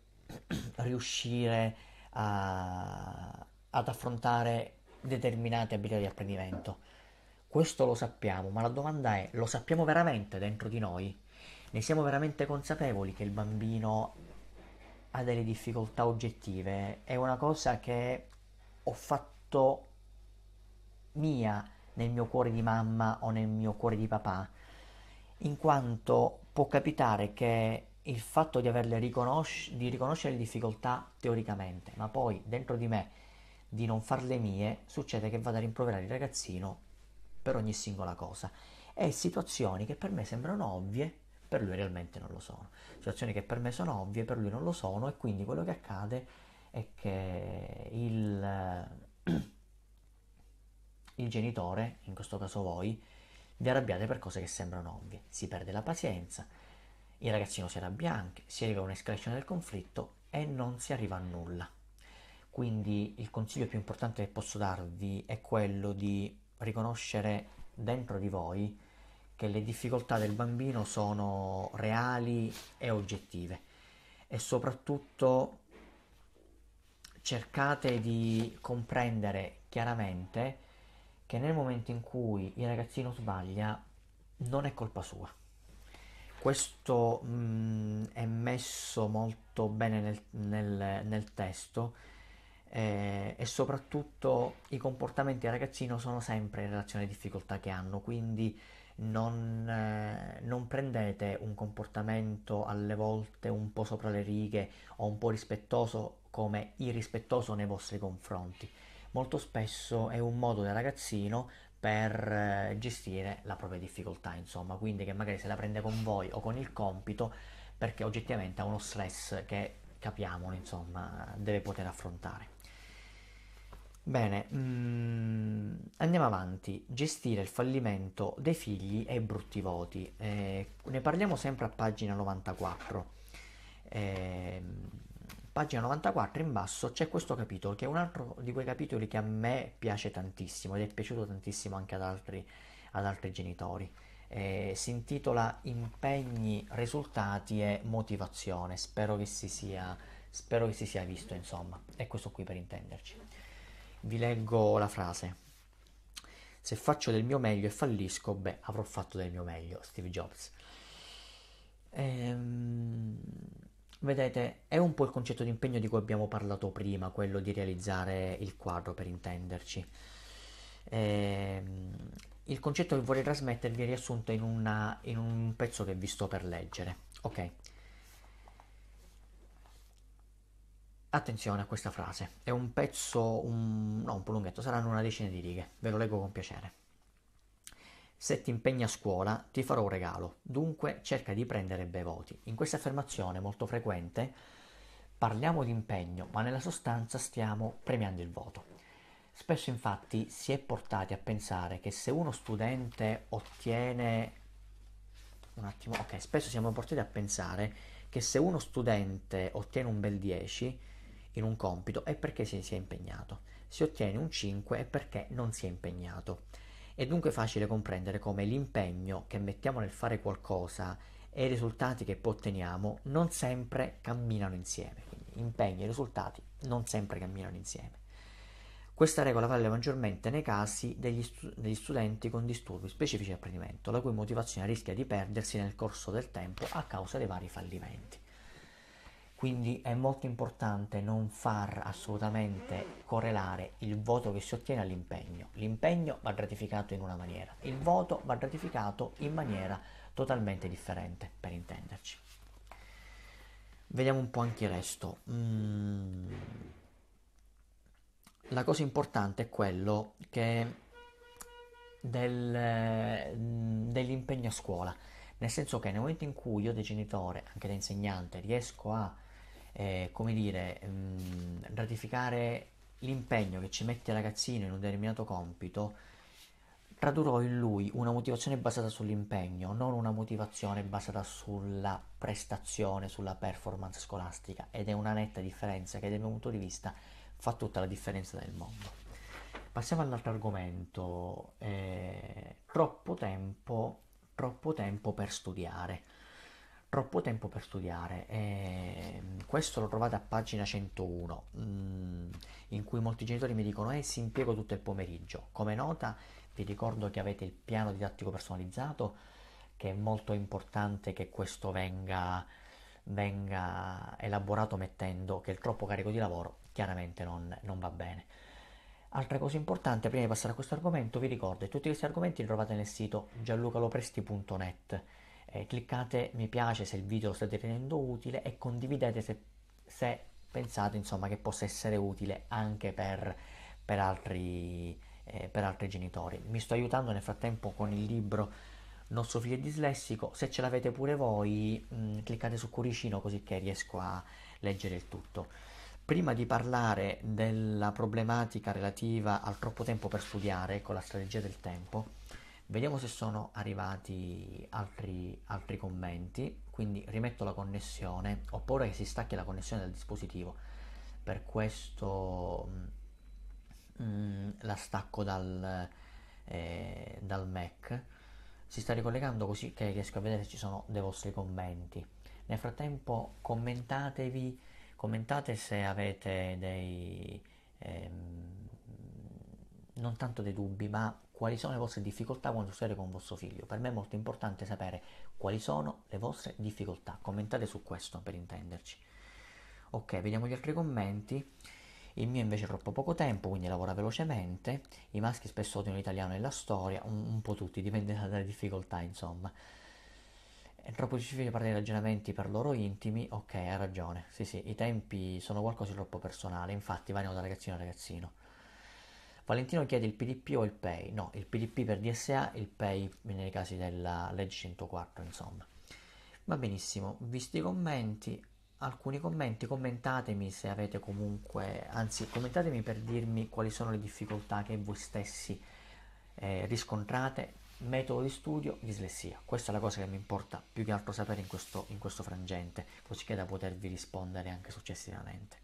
riuscire a, ad affrontare determinate abilità di apprendimento. Questo lo sappiamo, ma la domanda è, lo sappiamo veramente dentro di noi? Ne siamo veramente consapevoli che il bambino ha delle difficoltà oggettive? È una cosa che ho fatto mia nel mio cuore di mamma o nel mio cuore di papà, in quanto può capitare che il fatto di, riconosci- di riconoscere le difficoltà teoricamente, ma poi dentro di me di non farle mie, succede che vado a rimproverare il ragazzino per ogni singola cosa e situazioni che per me sembrano ovvie, per lui realmente non lo sono. Situazioni che per me sono ovvie, per lui non lo sono e quindi quello che accade è che il, eh, il genitore, in questo caso voi, vi arrabbiate per cose che sembrano ovvie, si perde la pazienza, il ragazzino si arrabbia anche, si arriva a un'escalation del conflitto e non si arriva a nulla. Quindi il consiglio più importante che posso darvi è quello di riconoscere dentro di voi che le difficoltà del bambino sono reali e oggettive e soprattutto cercate di comprendere chiaramente che nel momento in cui il ragazzino sbaglia non è colpa sua. Questo mh, mm, è messo molto bene nel, nel, nel testo eh, e soprattutto i comportamenti del ragazzino sono sempre in relazione alle difficoltà che hanno, quindi non, eh, non, prendete un comportamento alle volte un po' sopra le righe o un po' rispettoso come irrispettoso nei vostri confronti. Molto spesso è un modo del ragazzino per eh, gestire la propria difficoltà, insomma, quindi che magari se la prende con voi o con il compito perché oggettivamente ha uno stress che capiamolo, insomma, deve poter affrontare. Bene, mm, andiamo avanti. Gestire il fallimento dei figli e i brutti voti. Eh, ne parliamo sempre a pagina 94. Eh, pagina 94 in basso c'è questo capitolo che è un altro di quei capitoli che a me piace tantissimo ed è piaciuto tantissimo anche ad altri, ad altri genitori. Eh, si intitola Impegni, risultati e motivazione. Spero che si sia, spero che si sia visto, insomma. È questo qui per intenderci. Vi leggo la frase. Se faccio del mio meglio e fallisco, beh, avrò fatto del mio meglio, Steve Jobs. Ehm, vedete, è un po' il concetto di impegno di cui abbiamo parlato prima, quello di realizzare il quadro, per intenderci. Ehm, il concetto che vorrei trasmettervi è riassunto in, una, in un pezzo che vi sto per leggere. Ok. Attenzione a questa frase, è un pezzo, un, no un po' lunghetto, saranno una decina di righe, ve lo leggo con piacere. Se ti impegni a scuola ti farò un regalo, dunque cerca di prendere bei voti. In questa affermazione molto frequente parliamo di impegno, ma nella sostanza stiamo premiando il voto. Spesso infatti si è portati a pensare che se uno studente ottiene... Un attimo, ok, spesso siamo portati a pensare che se uno studente ottiene un bel 10, in un compito è perché si, si è impegnato, Se ottiene un 5 è perché non si è impegnato. È dunque facile comprendere come l'impegno che mettiamo nel fare qualcosa e i risultati che poi otteniamo non sempre camminano insieme. Quindi impegno e risultati non sempre camminano insieme. Questa regola vale maggiormente nei casi degli, stu- degli studenti con disturbi specifici di apprendimento, la cui motivazione rischia di perdersi nel corso del tempo a causa dei vari fallimenti. Quindi è molto importante non far assolutamente correlare il voto che si ottiene all'impegno. L'impegno va gratificato in una maniera, il voto va gratificato in maniera totalmente differente, per intenderci. Vediamo un po' anche il resto. Mm. La cosa importante è quello che del, mm, dell'impegno a scuola. Nel senso che nel momento in cui io da genitore, anche da insegnante, riesco a eh, come dire, mh, mm, ratificare l'impegno che ci mette il ragazzino in un determinato compito, tradurrò in lui una motivazione basata sull'impegno, non una motivazione basata sulla prestazione, sulla performance scolastica ed è una netta differenza che dal mio punto di vista fa tutta la differenza del mondo. Passiamo all'altro argomento, eh, troppo tempo, troppo tempo per studiare troppo tempo per studiare e ehm, questo lo trovate a pagina 101 mm, in cui molti genitori mi dicono eh si impiego tutto il pomeriggio come nota vi ricordo che avete il piano didattico personalizzato che è molto importante che questo venga, venga elaborato mettendo che il troppo carico di lavoro chiaramente non, non va bene Altra cosa importante, prima di passare a questo argomento, vi ricordo che tutti questi argomenti li trovate nel sito gianlucalopresti.net eh, cliccate mi piace se il video lo state ritenendo utile e condividete se, se pensate insomma, che possa essere utile anche per, per, altri, eh, per altri genitori. Mi sto aiutando nel frattempo con il libro nostro figlio è dislessico, se ce l'avete pure voi mh, mm, cliccate su cuoricino così che riesco a leggere il tutto. Prima di parlare della problematica relativa al troppo tempo per studiare, con la strategia del tempo, Vediamo se sono arrivati altri, altri commenti, quindi rimetto la connessione, ho paura che si stacchi la connessione dal dispositivo, per questo mm, mm, la stacco dal, eh, dal Mac. Si sta ricollegando così che riesco a vedere se ci sono dei vostri commenti. Nel frattempo commentatevi, commentate se avete dei... Ehm, non tanto dei dubbi, ma quali sono le vostre difficoltà quando siete con vostro figlio. Per me è molto importante sapere quali sono le vostre difficoltà. Commentate su questo per intenderci. Ok, vediamo gli altri commenti. Il mio invece è troppo poco tempo, quindi lavora velocemente. I maschi spesso odiano l'italiano nella storia, un, un po' tutti, dipende dalle difficoltà, insomma. È troppo difficile parlare di ragionamenti per loro intimi. Ok, ha ragione. Sì, sì, i tempi sono qualcosa di troppo personale, infatti variano da ragazzino a ragazzino. Valentino chiede il PDP o il PEI? No, il PDP per DSA, il PEI nei casi della legge 104, insomma. Va benissimo, visti i commenti, alcuni commenti, commentatemi se avete comunque, anzi commentatemi per dirmi quali sono le difficoltà che voi stessi eh, riscontrate, metodo di studio, dislessia. Questa è la cosa che mi importa più che altro sapere in questo, in questo frangente, così che da potervi rispondere anche successivamente.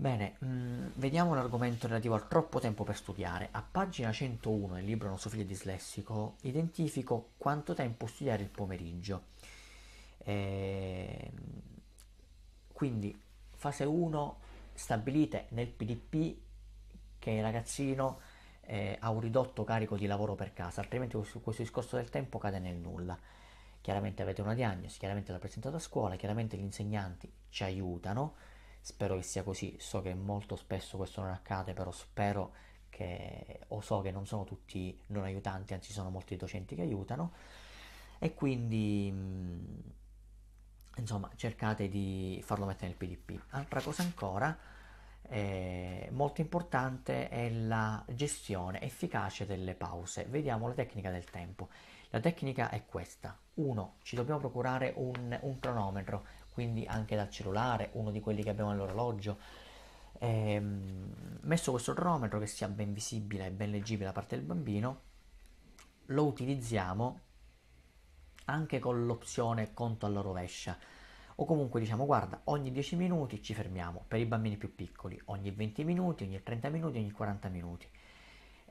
Bene, mh, mm, vediamo l'argomento relativo al troppo tempo per studiare. A pagina 101 del libro Non so figlio dislessico identifico quanto tempo studiare il pomeriggio. E... Ehm, quindi fase 1 stabilite nel PDP che il ragazzino eh, ha un ridotto carico di lavoro per casa, altrimenti questo, questo discorso del tempo cade nel nulla. Chiaramente avete una diagnosi, chiaramente la presentate a scuola, chiaramente gli insegnanti ci aiutano Spero che sia così, so che molto spesso questo non accade, però spero che, o so che non sono tutti non aiutanti, anzi sono molti docenti che aiutano, e quindi mm, insomma cercate di farlo mettere nel PDP. Altra cosa ancora, eh, molto importante è la gestione efficace delle pause. Vediamo la tecnica del tempo. La tecnica è questa. 1. Ci dobbiamo procurare un, un cronometro quindi anche dal cellulare, uno di quelli che abbiamo all'orologio. Ehm, messo questo termometro che sia ben visibile e ben leggibile da parte del bambino, lo utilizziamo anche con l'opzione conto alla rovescia o comunque diciamo guarda ogni 10 minuti ci fermiamo per i bambini più piccoli ogni 20 minuti ogni 30 minuti ogni 40 minuti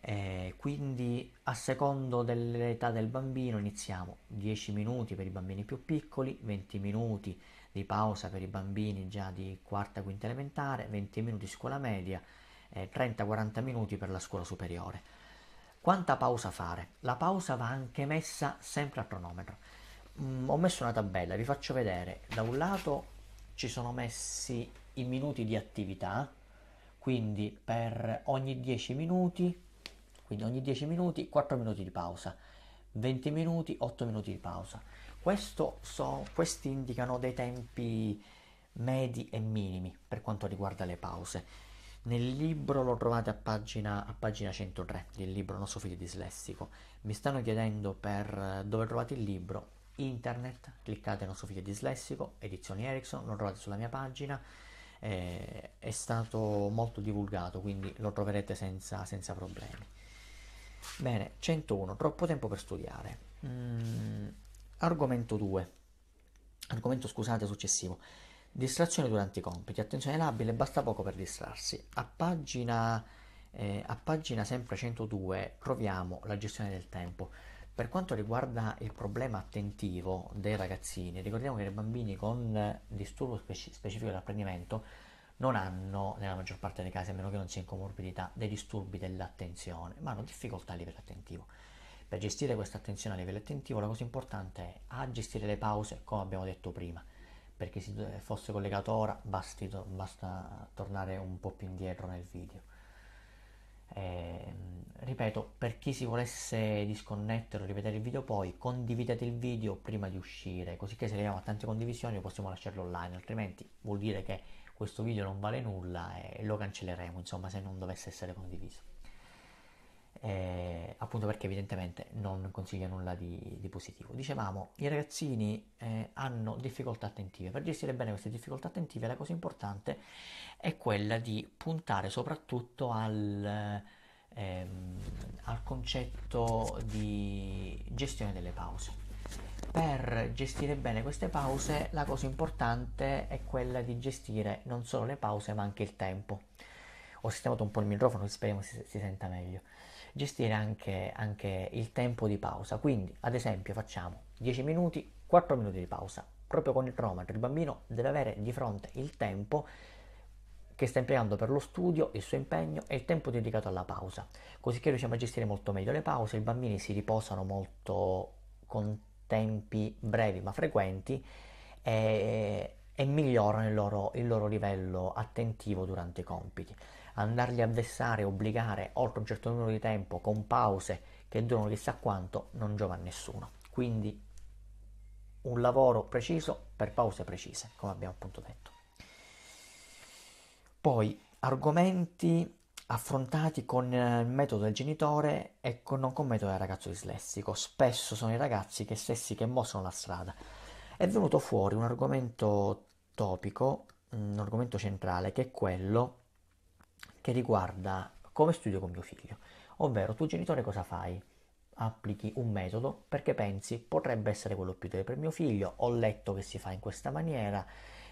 eh, quindi a secondo dell'età del bambino iniziamo 10 minuti per i bambini più piccoli 20 minuti di pausa per i bambini già di quarta quinta elementare, 20 minuti scuola media, eh, 30-40 minuti per la scuola superiore. Quanta pausa fare? La pausa va anche messa sempre a cronometro. Mm, ho messo una tabella, vi faccio vedere. Da un lato ci sono messi i minuti di attività, quindi per ogni 10 minuti, quindi ogni 10 minuti 4 minuti di pausa, 20 minuti 8 minuti di pausa so, questi indicano dei tempi medi e minimi per quanto riguarda le pause. Nel libro lo trovate a pagina, a pagina 103, del libro Non so figlio dislessico. Mi stanno chiedendo per eh, dove trovate il libro, internet, cliccate Non so figlio dislessico, edizioni Ericsson, lo trovate sulla mia pagina, eh, è stato molto divulgato, quindi lo troverete senza, senza problemi. Bene, 101, troppo tempo per studiare. Mm, Argomento 2. Argomento, scusate, successivo. Distrazione durante i compiti. Attenzione labile, basta poco per distrarsi. A pagina, eh, a pagina sempre 102 troviamo la gestione del tempo. Per quanto riguarda il problema attentivo dei ragazzini, ricordiamo che i bambini con disturbo specifico dell'apprendimento non hanno, nella maggior parte dei casi, a meno che non sia in comorbidità, dei disturbi dell'attenzione, ma hanno difficoltà a livello attentivo. Per gestire questa attenzione a livello attentivo la cosa importante è a gestire le pause come abbiamo detto prima, perché se fosse collegato ora basti, basta tornare un po' più indietro nel video. Eh, ripeto, per chi si volesse disconnettere o ripetere il video poi, condividete il video prima di uscire, così che se arriviamo a tante condivisioni possiamo lasciarlo online, altrimenti vuol dire che questo video non vale nulla e lo cancelleremo, insomma, se non dovesse essere condiviso eh, appunto perché evidentemente non consiglia nulla di, di positivo. Dicevamo, i ragazzini eh, hanno difficoltà attentive, per gestire bene queste difficoltà attentive la cosa importante è quella di puntare soprattutto al, ehm, al concetto di gestione delle pause. Per gestire bene queste pause la cosa importante è quella di gestire non solo le pause ma anche il tempo. Ho sistemato un po' il microfono, speriamo si, si senta meglio gestire anche, anche il tempo di pausa. Quindi, ad esempio, facciamo 10 minuti, 4 minuti di pausa. Proprio con il cronometro il bambino deve avere di fronte il tempo che sta impiegando per lo studio, il suo impegno e il tempo dedicato alla pausa. Così che riusciamo a gestire molto meglio le pause, i bambini si riposano molto con tempi brevi ma frequenti e, e migliorano il loro, il loro livello attentivo durante i compiti andarli a vessare, obbligare oltre un certo numero di tempo con pause che durano chissà quanto, non giova a nessuno. Quindi un lavoro preciso per pause precise, come abbiamo appunto detto. Poi argomenti affrontati con il metodo del genitore e con, non con il metodo del ragazzo dislessico. Spesso sono i ragazzi che stessi che mostrano la strada. È venuto fuori un argomento topico, un argomento centrale, che è quello che riguarda come studio con mio figlio. Ovvero, tu genitore cosa fai? Applichi un metodo perché pensi potrebbe essere quello più utile per mio figlio, ho letto che si fa in questa maniera,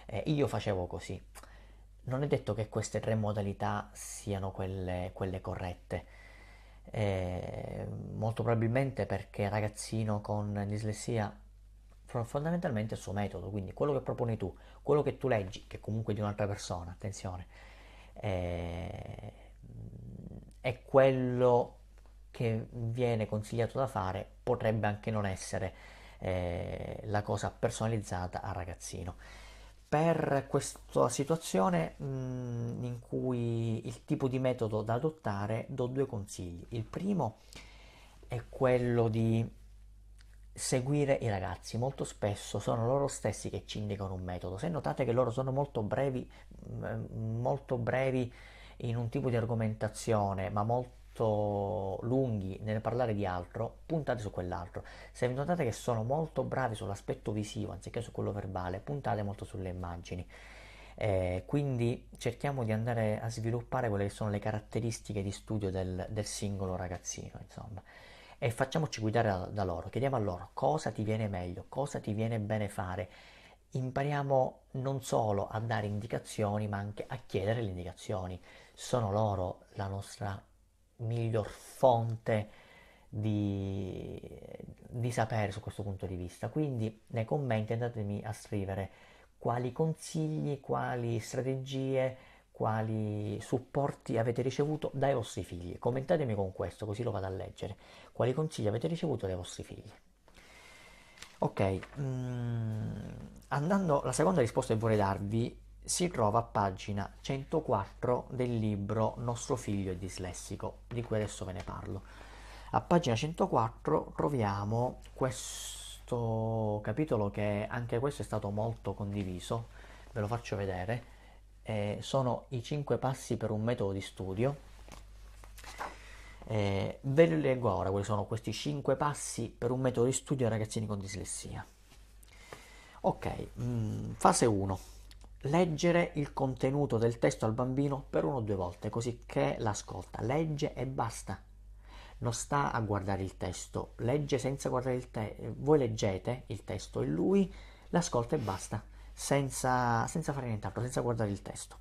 eh, io facevo così. Non è detto che queste tre modalità siano quelle, quelle corrette. Eh, molto probabilmente perché ragazzino con dislessia fondamentalmente il suo metodo, quindi quello che proponi tu, quello che tu leggi, che comunque è di un'altra persona, attenzione, eh, è quello che viene consigliato da fare, potrebbe anche non essere eh, la cosa personalizzata al ragazzino. Per questa situazione mh, mm, in cui il tipo di metodo da adottare do due consigli. Il primo è quello di seguire i ragazzi, molto spesso sono loro stessi che ci indicano un metodo. Se notate che loro sono molto brevi, mm, molto brevi in un tipo di argomentazione, ma molto lunghi nel parlare di altro, puntate su quell'altro. Se notate che sono molto bravi sull'aspetto visivo anziché su quello verbale, puntate molto sulle immagini. Eh, quindi cerchiamo di andare a sviluppare quelle che sono le caratteristiche di studio del, del singolo ragazzino, insomma e facciamoci guidare da, da loro, chiediamo a loro cosa ti viene meglio, cosa ti viene bene fare. Impariamo non solo a dare indicazioni, ma anche a chiedere le indicazioni. Sono loro la nostra miglior fonte di, di, sapere su questo punto di vista. Quindi nei commenti andatemi a scrivere quali consigli, quali strategie, quali supporti avete ricevuto dai vostri figli. Commentatemi con questo, così lo vado a leggere quali consigli avete ricevuto dai vostri figli. Ok, mm, andando, la seconda risposta che vorrei darvi si trova a pagina 104 del libro Nostro figlio è dislessico, di cui adesso ve ne parlo. A pagina 104 troviamo questo capitolo che anche questo è stato molto condiviso, ve lo faccio vedere, eh, sono i 5 passi per un metodo di studio eh, ve li leggo ora quali sono questi 5 passi per un metodo di studio ai ragazzini con dislessia. Ok, mh, mm, fase 1. Leggere il contenuto del testo al bambino per una o due volte, così che l'ascolta. Legge e basta. Non sta a guardare il testo, legge senza guardare il testo. Voi leggete il testo e lui l'ascolta e basta, senza, senza fare nient'altro, senza guardare il testo.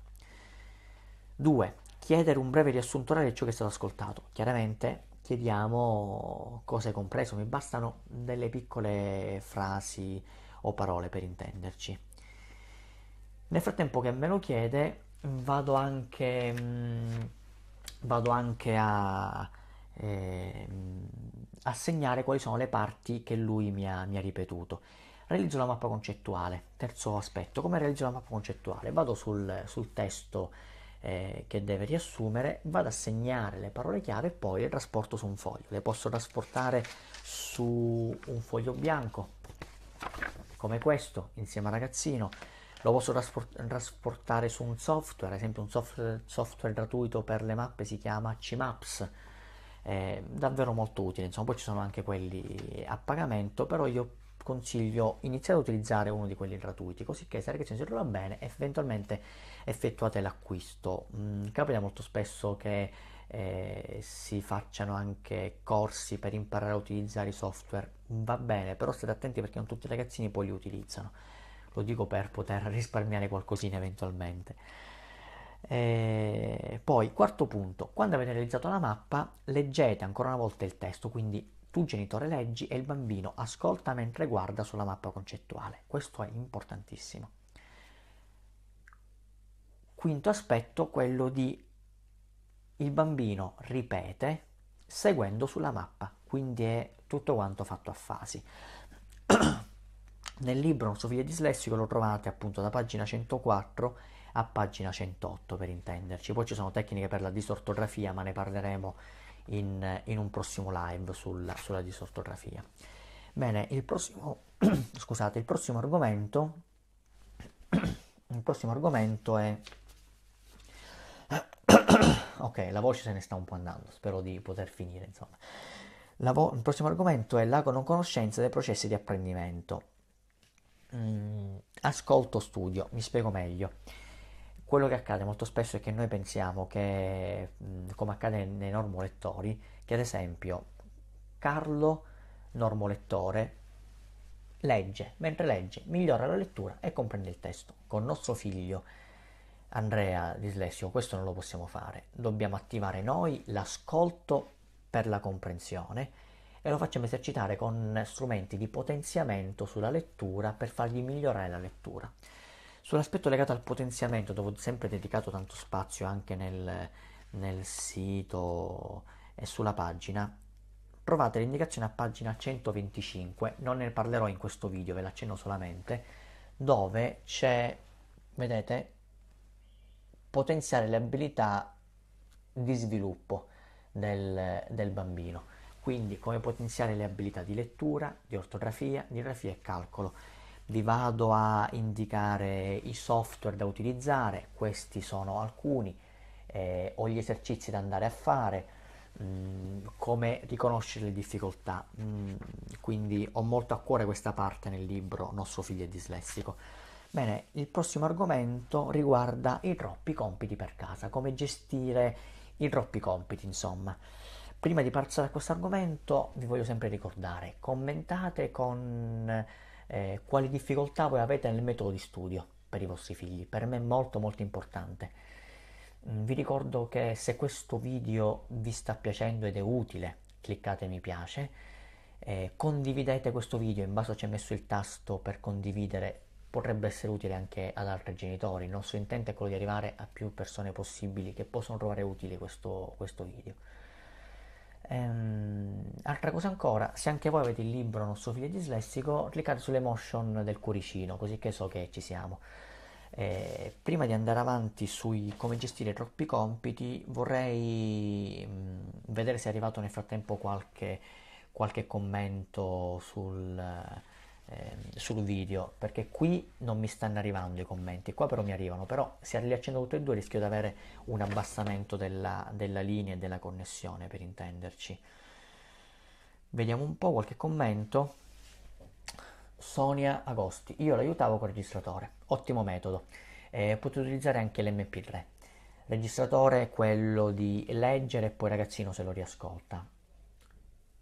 2 chiedere un breve riassunto orale di ciò che è stato ascoltato. Chiaramente chiediamo cosa è compreso, mi bastano delle piccole frasi o parole per intenderci. Nel frattempo che me lo chiede vado anche, mh, mm, vado anche a, eh, a, segnare quali sono le parti che lui mi ha, mi ha ripetuto. Realizzo la mappa concettuale, terzo aspetto, come realizzo la mappa concettuale? Vado sul, sul testo eh, che deve riassumere, vado a segnare le parole chiave e poi le trasporto su un foglio. Le posso trasportare su un foglio bianco, come questo, insieme al ragazzino. Lo posso trasportare su un software, ad esempio un soft- software gratuito per le mappe si chiama CMAPS. È davvero molto utile, insomma, poi ci sono anche quelli a pagamento, però io consiglio iniziare ad utilizzare uno di quelli gratuiti, così che se la recensione trova bene eventualmente effettuate l'acquisto. Mm, capita molto spesso che eh, si facciano anche corsi per imparare a utilizzare i software, mm, va bene, però state attenti perché non tutti i ragazzini poi li utilizzano. Lo dico per poter risparmiare qualcosina eventualmente. E eh, poi, quarto punto, quando avete realizzato la mappa, leggete ancora una volta il testo, quindi tu genitore leggi e il bambino ascolta mentre guarda sulla mappa concettuale. Questo è importantissimo. Quinto aspetto, quello di il bambino ripete seguendo sulla mappa, quindi è tutto quanto fatto a fasi. Nel libro Non Sofia dislessico lo trovate appunto da pagina 104 a pagina 108 per intenderci. Poi ci sono tecniche per la disortografia, ma ne parleremo in, in un prossimo live sulla, sulla disortografia. Bene, il prossimo, scusate, il prossimo argomento, il prossimo argomento è... ok, la voce se ne sta un po' andando, spero di poter finire, insomma. Vo- il prossimo argomento è la non conoscenza dei processi di apprendimento. Mm, ascolto studio, mi spiego meglio. Quello che accade molto spesso è che noi pensiamo che, come accade nei normolettori, che ad esempio Carlo, normolettore, legge, mentre legge migliora la lettura e comprende il testo. Con nostro figlio Andrea dislessico questo non lo possiamo fare. Dobbiamo attivare noi l'ascolto per la comprensione e lo facciamo esercitare con strumenti di potenziamento sulla lettura per fargli migliorare la lettura. Sull'aspetto legato al potenziamento, dove ho sempre dedicato tanto spazio anche nel, nel sito e sulla pagina, trovate l'indicazione a pagina 125, non ne parlerò in questo video, ve l'accenno solamente, dove c'è, vedete, potenziare le abilità di sviluppo del, del, bambino, quindi come potenziare le abilità di lettura, di ortografia, di grafia e calcolo vi vado a indicare i software da utilizzare, questi sono alcuni, eh, o gli esercizi da andare a fare, mh, mm, come riconoscere le difficoltà. Mh, mm, quindi ho molto a cuore questa parte nel libro Nostro figlio è dislessico. Bene, il prossimo argomento riguarda i troppi compiti per casa, come gestire i troppi compiti, insomma. Prima di passare a questo argomento vi voglio sempre ricordare, commentate con eh, quali difficoltà voi avete nel metodo di studio per i vostri figli. Per me è molto molto importante. Mm, vi ricordo che se questo video vi sta piacendo ed è utile, cliccate mi piace, eh, condividete questo video, in basso ho messo il tasto per condividere, potrebbe essere utile anche ad altri genitori, il nostro intento è quello di arrivare a più persone possibili che possono trovare utile questo, questo video. Ehm, altra cosa ancora, se anche voi avete il libro Non so figlio dislessico, cliccate sull'emotion del cuoricino, così che so che ci siamo. Eh, prima di andare avanti sui come gestire troppi compiti, vorrei mh, mm, vedere se è arrivato nel frattempo qualche, qualche commento sul eh, sul video perché qui non mi stanno arrivando i commenti qua però mi arrivano però se li accendo tutti e due rischio di avere un abbassamento della, della linea e della connessione per intenderci vediamo un po' qualche commento Sonia Agosti io l'aiutavo col registratore ottimo metodo eh, potete utilizzare anche l'MP3 registratore è quello di leggere e poi ragazzino se lo riascolta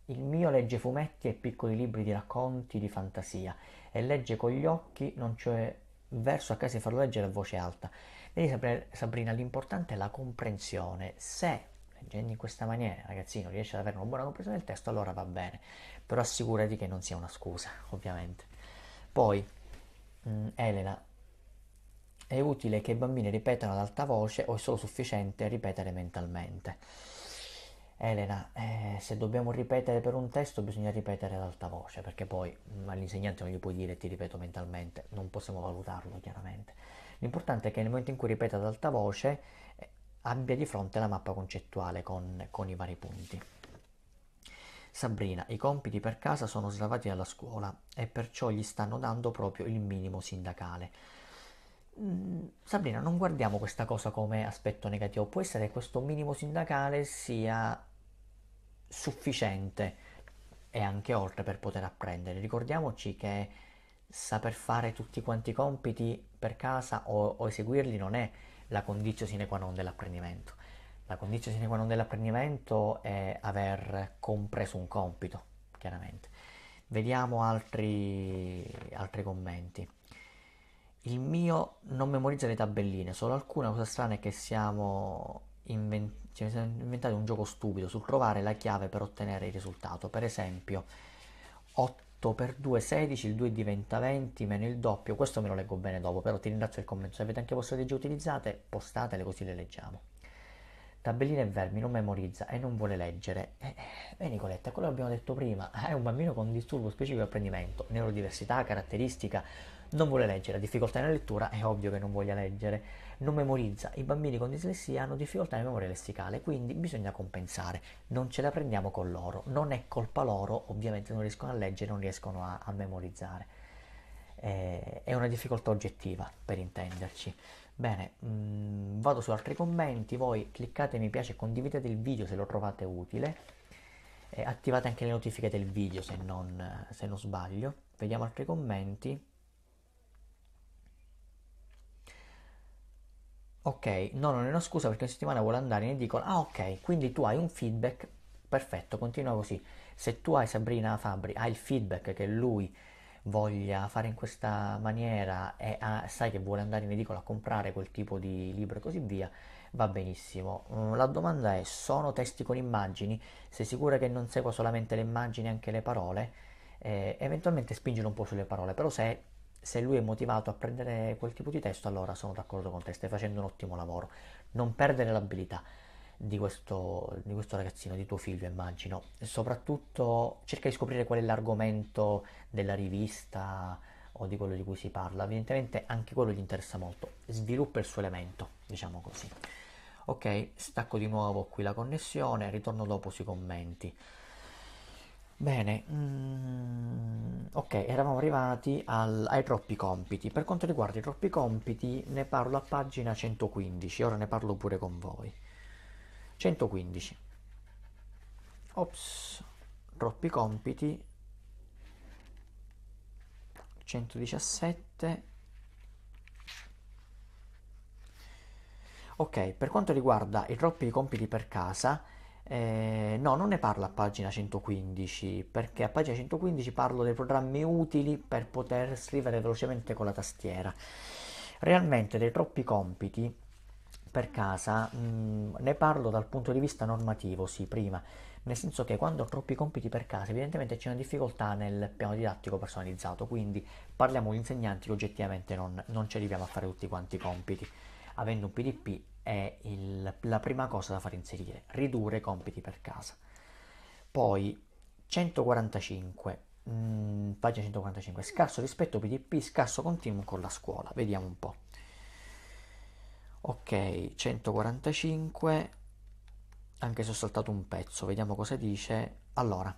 il mio legge fumetti e piccoli libri di racconti di fantasia e legge con gli occhi, non c'è verso a casa casi farlo leggere a voce alta. Vedi Sabrina, l'importante è la comprensione. Se leggendo in questa maniera, ragazzino, riesce ad avere una buona comprensione del testo, allora va bene. Però assicurati che non sia una scusa, ovviamente. Poi, mm, Elena, è utile che i bambini ripetano ad alta voce o è solo sufficiente ripetere mentalmente? Elena, eh, se dobbiamo ripetere per un testo bisogna ripetere ad alta voce, perché poi mm, all'insegnante non gli puoi dire ti ripeto mentalmente, non possiamo valutarlo chiaramente. L'importante è che nel momento in cui ripeta ad alta voce eh, abbia di fronte la mappa concettuale con, con i vari punti. Sabrina, i compiti per casa sono slavati dalla scuola e perciò gli stanno dando proprio il minimo sindacale. Mm, Sabrina, non guardiamo questa cosa come aspetto negativo, può essere che questo minimo sindacale sia sufficiente e anche oltre per poter apprendere. Ricordiamoci che saper fare tutti quanti i compiti per casa o, o eseguirli non è la condizione sine qua non dell'apprendimento. La condizione sine qua non dell'apprendimento è aver compreso un compito, chiaramente. Vediamo altri, altri commenti. Il mio non memorizza le tabelline, solo alcune. La cosa strana è che siamo invent- cioè, inventati un gioco stupido sul trovare la chiave per ottenere il risultato. Per esempio, 8 per 2 16, il 2 diventa 20, meno il doppio. Questo me lo leggo bene dopo, però ti ringrazio del commento. Se avete anche vostre strategie utilizzate, postatele così le leggiamo. Tabellina e vermi non memorizza e non vuole leggere. Eh, eh, Nicoletta, quello che abbiamo detto prima, è eh, un bambino con disturbo specifico di apprendimento, neurodiversità, caratteristica, non vuole leggere, difficoltà nella lettura, è ovvio che non voglia leggere non memorizza. I bambini con dislessia hanno difficoltà di memoria lessicale, quindi bisogna compensare. Non ce la prendiamo con loro, non è colpa loro, ovviamente non riescono a leggere, non riescono a, a memorizzare. Eh, è una difficoltà oggettiva, per intenderci. Bene, mh, mm, vado su altri commenti, voi cliccate mi piace e condividete il video se lo trovate utile. Eh, attivate anche le notifiche del video se non, se non sbaglio. Vediamo altri commenti. ok, no, non è una scusa perché una settimana vuole andare in edicola, ah ok, quindi tu hai un feedback, perfetto, continua così. Se tu hai Sabrina Fabri, hai il feedback che lui voglia fare in questa maniera e ah, sai che vuole andare in edicola a comprare quel tipo di libro e così via, va benissimo. Mm, la domanda è, sono testi con immagini? Sei sicura che non segua solamente le immagini e anche le parole? Eh, eventualmente spingere un po' sulle parole, però se se lui è motivato a prendere quel tipo di testo, allora sono d'accordo con te, stai facendo un ottimo lavoro. Non perdere l'abilità di questo, di questo ragazzino, di tuo figlio, immagino. soprattutto cerca di scoprire qual è l'argomento della rivista o di quello di cui si parla. Evidentemente anche quello gli interessa molto. Sviluppa il suo elemento, diciamo così. Ok, stacco di nuovo qui la connessione, ritorno dopo sui commenti. Bene, mm, ok, eravamo arrivati al, ai troppi compiti. Per quanto riguarda i troppi compiti, ne parlo a pagina 115, ora ne parlo pure con voi. 115. Ops, troppi compiti. 117. Ok, per quanto riguarda i troppi compiti per casa, eh, no, non ne parlo a pagina 115 perché a pagina 115 parlo dei programmi utili per poter scrivere velocemente con la tastiera. Realmente dei troppi compiti per casa mh, mm, ne parlo dal punto di vista normativo, sì, prima, nel senso che quando ho troppi compiti per casa evidentemente c'è una difficoltà nel piano didattico personalizzato, quindi parliamo di insegnanti che oggettivamente non, non ci arriviamo a fare tutti quanti i compiti. Avendo un PDP è il, la prima cosa da far inserire, ridurre i compiti per casa. Poi 145, mh, mm, pagina 145, scarso rispetto PDP, scarso continuum con la scuola, vediamo un po'. Ok, 145, anche se ho saltato un pezzo, vediamo cosa dice. Allora,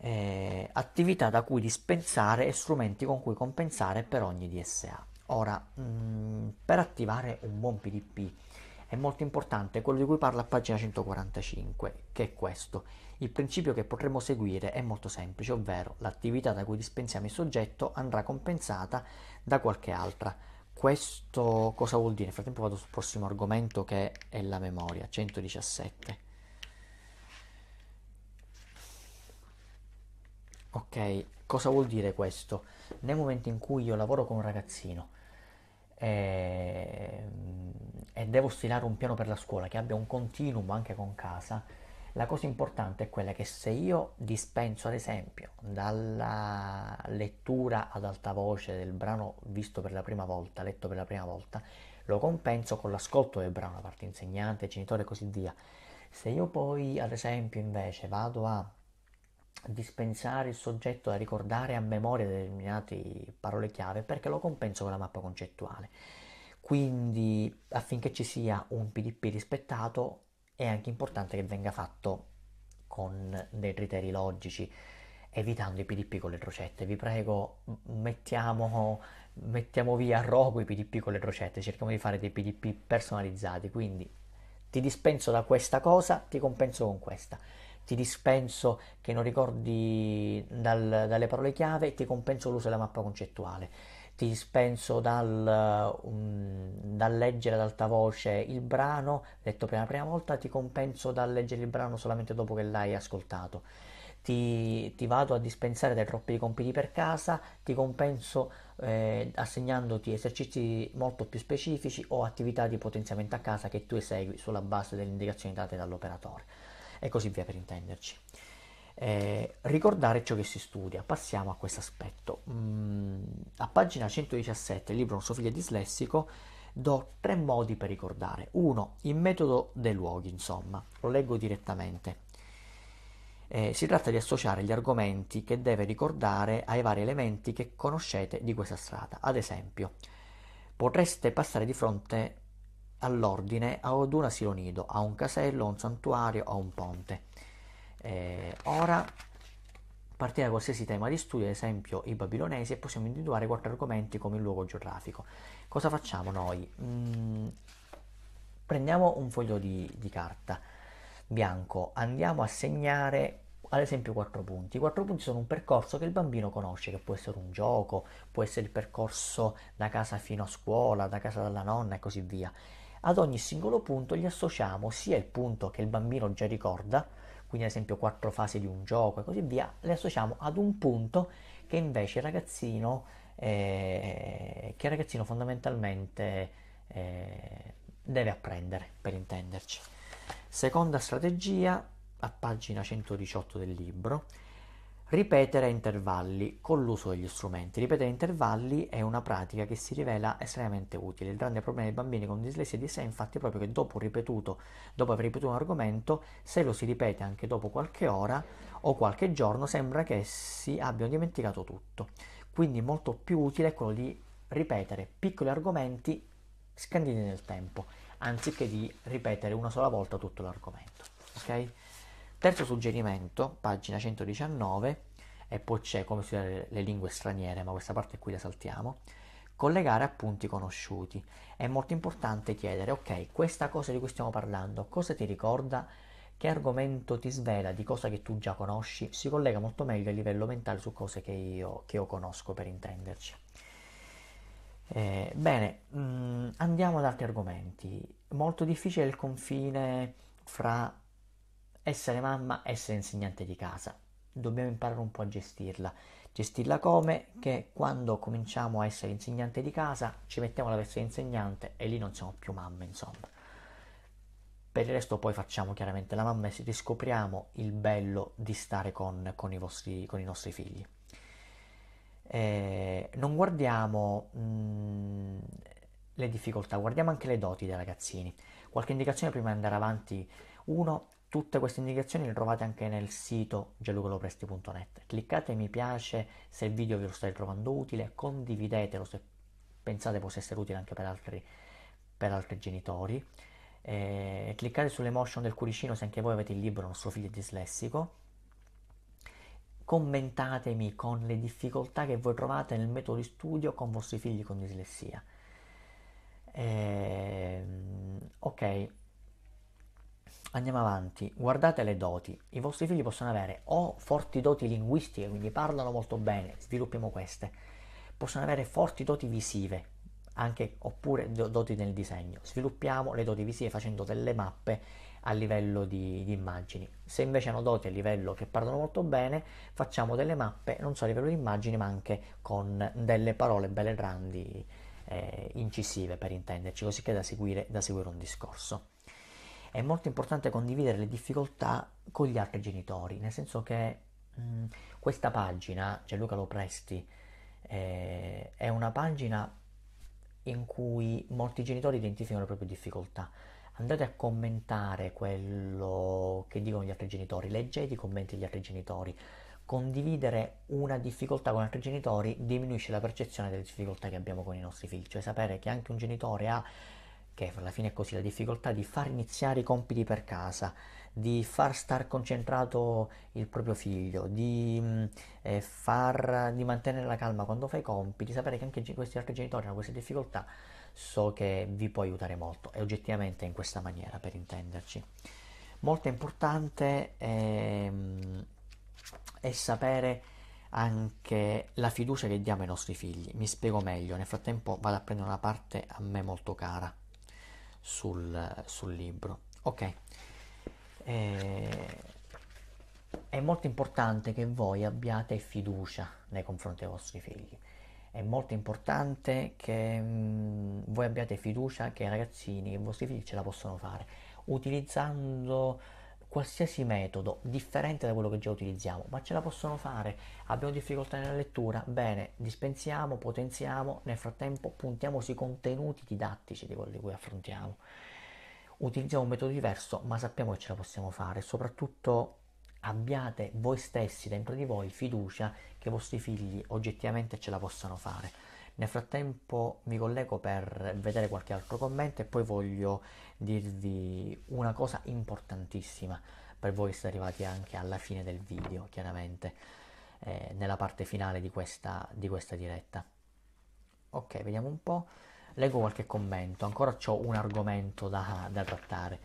eh, attività da cui dispensare e strumenti con cui compensare per ogni DSA. Ora, mh, mm, per attivare un buon PDP è molto importante quello di cui parla a pagina 145, che è questo. Il principio che potremmo seguire è molto semplice, ovvero l'attività da cui dispensiamo il soggetto andrà compensata da qualche altra. Questo cosa vuol dire? Nel frattempo vado sul prossimo argomento che è la memoria, 117. Ok, cosa vuol dire questo? Nel momento in cui io lavoro con un ragazzino e, ehm, e devo stilare un piano per la scuola che abbia un continuum anche con casa, la cosa importante è quella che se io dispenso, ad esempio, dalla lettura ad alta voce del brano visto per la prima volta, letto per la prima volta, lo compenso con l'ascolto del brano da parte insegnante, genitore e così via. Se io poi, ad esempio, invece vado a dispensare il soggetto a ricordare a memoria determinate parole chiave perché lo compenso con la mappa concettuale. Quindi affinché ci sia un PDP rispettato è anche importante che venga fatto con dei criteri logici, evitando i PDP con le crocette. Vi prego, mettiamo, mettiamo via a rogo i PDP con le crocette, cerchiamo di fare dei PDP personalizzati, quindi ti dispenso da questa cosa, ti compenso con questa ti dispenso che non ricordi dal, dalle parole chiave, e ti compenso l'uso della mappa concettuale, ti dispenso dal, um, dal leggere ad alta voce il brano, letto per la prima volta, ti compenso dal leggere il brano solamente dopo che l'hai ascoltato. Ti, ti, vado a dispensare dai troppi compiti per casa, ti compenso eh, assegnandoti esercizi molto più specifici o attività di potenziamento a casa che tu esegui sulla base delle indicazioni date dall'operatore e così via per intenderci. Eh, ricordare ciò che si studia, passiamo a questo aspetto. Mm, a pagina 117, del libro Non so figlio dislessico, do tre modi per ricordare. Uno, il metodo dei luoghi, insomma, lo leggo direttamente. Eh, si tratta di associare gli argomenti che deve ricordare ai vari elementi che conoscete di questa strada. Ad esempio, potreste passare di fronte all'ordine ad un asilo nido, a un casello, a un santuario, a un ponte. Eh, ora partire da qualsiasi tema di studio, ad esempio i babilonesi, e possiamo individuare quattro argomenti come il luogo geografico. Cosa facciamo noi? Mm, prendiamo un foglio di, di, carta bianco, andiamo a segnare ad esempio quattro punti. I quattro punti sono un percorso che il bambino conosce, che può essere un gioco, può essere il percorso da casa fino a scuola, da casa dalla nonna e così via ad ogni singolo punto gli associamo sia il punto che il bambino già ricorda, quindi ad esempio quattro fasi di un gioco e così via, le associamo ad un punto che invece il ragazzino, eh, che il ragazzino fondamentalmente eh, deve apprendere, per intenderci. Seconda strategia, a pagina 118 del libro, Ripetere a intervalli con l'uso degli strumenti. Ripetere a intervalli è una pratica che si rivela estremamente utile. Il grande problema dei bambini con dislessia di sé infatti è proprio che dopo, ripetuto, dopo aver ripetuto un argomento, se lo si ripete anche dopo qualche ora o qualche giorno, sembra che essi abbiano dimenticato tutto. Quindi molto più utile è quello di ripetere piccoli argomenti scanditi nel tempo, anziché di ripetere una sola volta tutto l'argomento. Okay? Terzo suggerimento, pagina 119, e poi c'è come studiare le lingue straniere, ma questa parte qui la saltiamo. Collegare appunti conosciuti. È molto importante chiedere, ok, questa cosa di cui stiamo parlando, cosa ti ricorda? Che argomento ti svela di cosa che tu già conosci? Si collega molto meglio a livello mentale su cose che io, che io conosco, per intenderci. Eh, bene, mh, mm, andiamo ad altri argomenti. Molto difficile il confine fra essere mamma, essere insegnante di casa. Dobbiamo imparare un po' a gestirla. Gestirla come? Che quando cominciamo a essere insegnante di casa ci mettiamo la versione insegnante e lì non siamo più mamme, insomma. Per il resto poi facciamo chiaramente la mamma e riscopriamo il bello di stare con, con, i, vostri, con i, nostri figli. Eh, non guardiamo mh, mm, le difficoltà, guardiamo anche le doti dei ragazzini. Qualche indicazione prima di andare avanti. Uno, Tutte queste indicazioni le trovate anche nel sito gianlucalopresti.net. Cliccate mi piace se il video vi lo state trovando utile, condividetelo se pensate possa essere utile anche per altri, per altri genitori. E eh, cliccate sull'emotion del cuoricino se anche voi avete il libro Il nostro figlio è dislessico. Commentatemi con le difficoltà che voi trovate nel metodo di studio con i vostri figli con dislessia. E... Ehm, ok, Andiamo avanti, guardate le doti. I vostri figli possono avere o forti doti linguistiche, quindi parlano molto bene, sviluppiamo queste. Possono avere forti doti visive, anche, oppure doti nel disegno. Sviluppiamo le doti visive facendo delle mappe a livello di, di, immagini. Se invece hanno doti a livello che parlano molto bene, facciamo delle mappe non solo a livello di immagini, ma anche con delle parole belle grandi, eh, incisive per intenderci, così che da seguire, da seguire un discorso è molto importante condividere le difficoltà con gli altri genitori, nel senso che mh, mm, questa pagina, Gianluca lo presti, eh, è una pagina in cui molti genitori identificano le proprie difficoltà. Andate a commentare quello che dicono gli altri genitori, leggete i commenti degli altri genitori. Condividere una difficoltà con altri genitori diminuisce la percezione delle difficoltà che abbiamo con i nostri figli, cioè sapere che anche un genitore ha che alla fine è così, la difficoltà di far iniziare i compiti per casa, di far star concentrato il proprio figlio, di, mm, eh, far, di mantenere la calma quando fai i compiti, sapere che anche questi altri genitori hanno queste difficoltà, so che vi può aiutare molto e oggettivamente in questa maniera, per intenderci. Molto importante è, ehm, è sapere anche la fiducia che diamo ai nostri figli. Mi spiego meglio, nel frattempo vado a prendere una parte a me molto cara sul, sul libro. Ok, eh, è molto importante che voi abbiate fiducia nei confronti dei vostri figli. È molto importante che mh, mm, voi abbiate fiducia che i ragazzini, che i vostri figli ce la possono fare utilizzando qualsiasi metodo differente da quello che già utilizziamo, ma ce la possono fare, abbiamo difficoltà nella lettura, bene, dispensiamo, potenziamo, nel frattempo puntiamo sui contenuti didattici di quelli cui affrontiamo. Utilizziamo un metodo diverso, ma sappiamo che ce la possiamo fare, soprattutto abbiate voi stessi dentro di voi fiducia che i vostri figli oggettivamente ce la possano fare. Nel frattempo mi collego per vedere qualche altro commento e poi voglio dirvi una cosa importantissima per voi che siete arrivati anche alla fine del video, chiaramente, eh, nella parte finale di questa, di questa diretta. Ok, vediamo un po'. Leggo qualche commento, ancora ho un argomento da, da trattare.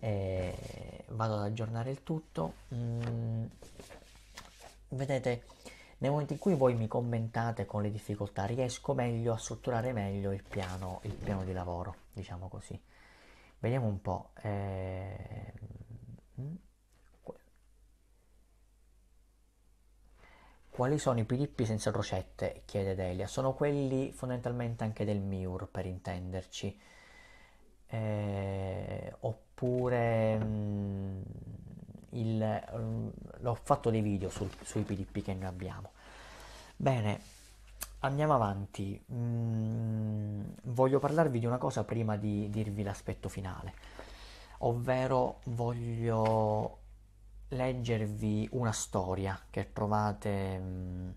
Eh, vado ad aggiornare il tutto. Mm, vedete nei momenti in cui voi mi commentate con le difficoltà riesco meglio a strutturare meglio il piano, il piano di lavoro, diciamo così. Vediamo un po'. Eh... Quali sono i PDP senza crocette? chiede Delia. Sono quelli fondamentalmente anche del MIUR per intenderci. Eh... oppure... Mh... Mm, il, mm, l'ho fatto dei video sul, sui PDP che noi abbiamo. Bene, andiamo avanti. Mm, voglio parlarvi di una cosa prima di dirvi l'aspetto finale, ovvero voglio leggervi una storia che trovate mm,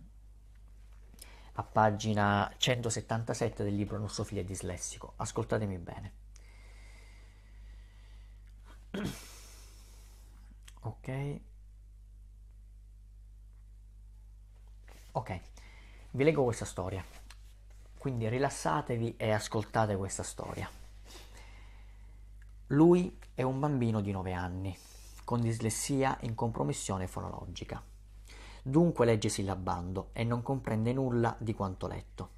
a pagina 177 del libro Nossofile dislessico. Ascoltatemi bene. ok ok vi leggo questa storia quindi rilassatevi e ascoltate questa storia lui è un bambino di 9 anni con dislessia in compromissione fonologica dunque legge sillabando e non comprende nulla di quanto letto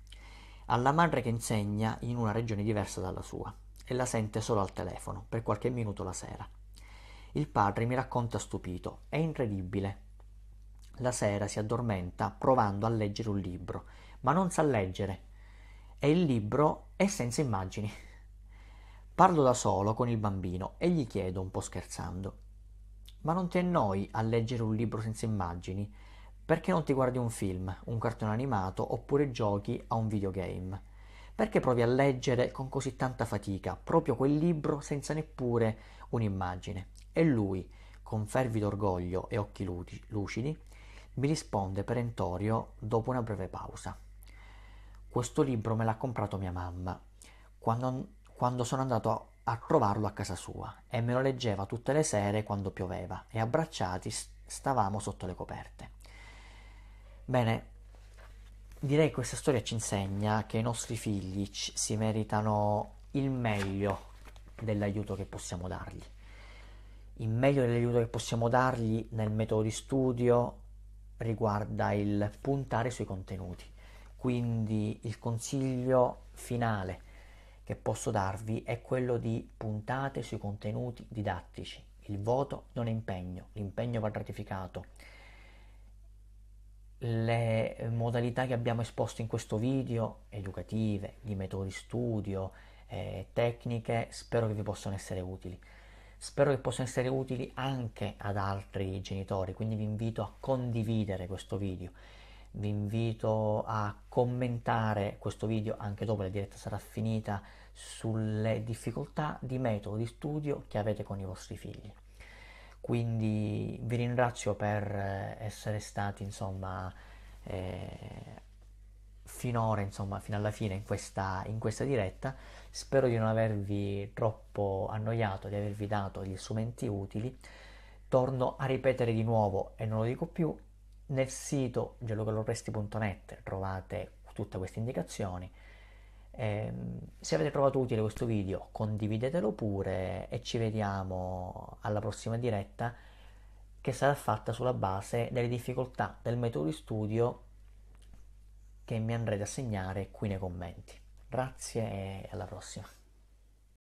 alla madre che insegna in una regione diversa dalla sua e la sente solo al telefono per qualche minuto la sera il padre mi racconta stupito, è incredibile. La sera si addormenta provando a leggere un libro, ma non sa leggere. E il libro è senza immagini. Parlo da solo con il bambino e gli chiedo un po' scherzando. Ma non ti annoi a leggere un libro senza immagini? Perché non ti guardi un film, un cartone animato oppure giochi a un videogame? Perché provi a leggere con così tanta fatica proprio quel libro senza neppure un'immagine? E lui, con fervido orgoglio e occhi lucidi, mi risponde perentorio dopo una breve pausa. Questo libro me l'ha comprato mia mamma quando, quando sono andato a trovarlo a casa sua e me lo leggeva tutte le sere quando pioveva e abbracciati stavamo sotto le coperte. Bene, direi che questa storia ci insegna che i nostri figli si meritano il meglio dell'aiuto che possiamo dargli il meglio dell'aiuto che possiamo dargli nel metodo di studio riguarda il puntare sui contenuti. Quindi il consiglio finale che posso darvi è quello di puntate sui contenuti didattici. Il voto non è impegno, l'impegno va ratificato. Le modalità che abbiamo esposto in questo video, educative, di metodi di studio, eh, tecniche, spero che vi possano essere utili. Spero che possano essere utili anche ad altri genitori, quindi vi invito a condividere questo video. Vi invito a commentare questo video anche dopo la diretta sarà finita sulle difficoltà di metodo di studio che avete con i vostri figli. Quindi vi ringrazio per eh, essere stati insomma eh, finora, insomma, fino alla fine in questa, in questa diretta. Spero di non avervi troppo annoiato, di avervi dato gli strumenti utili. Torno a ripetere di nuovo e non lo dico più, nel sito giallocalorresti.net trovate tutte queste indicazioni. Eh, se avete trovato utile questo video condividetelo pure e ci vediamo alla prossima diretta che sarà fatta sulla base delle difficoltà del metodo di studio che mi andrete a segnare qui nei commenti. Grazie e alla prossima.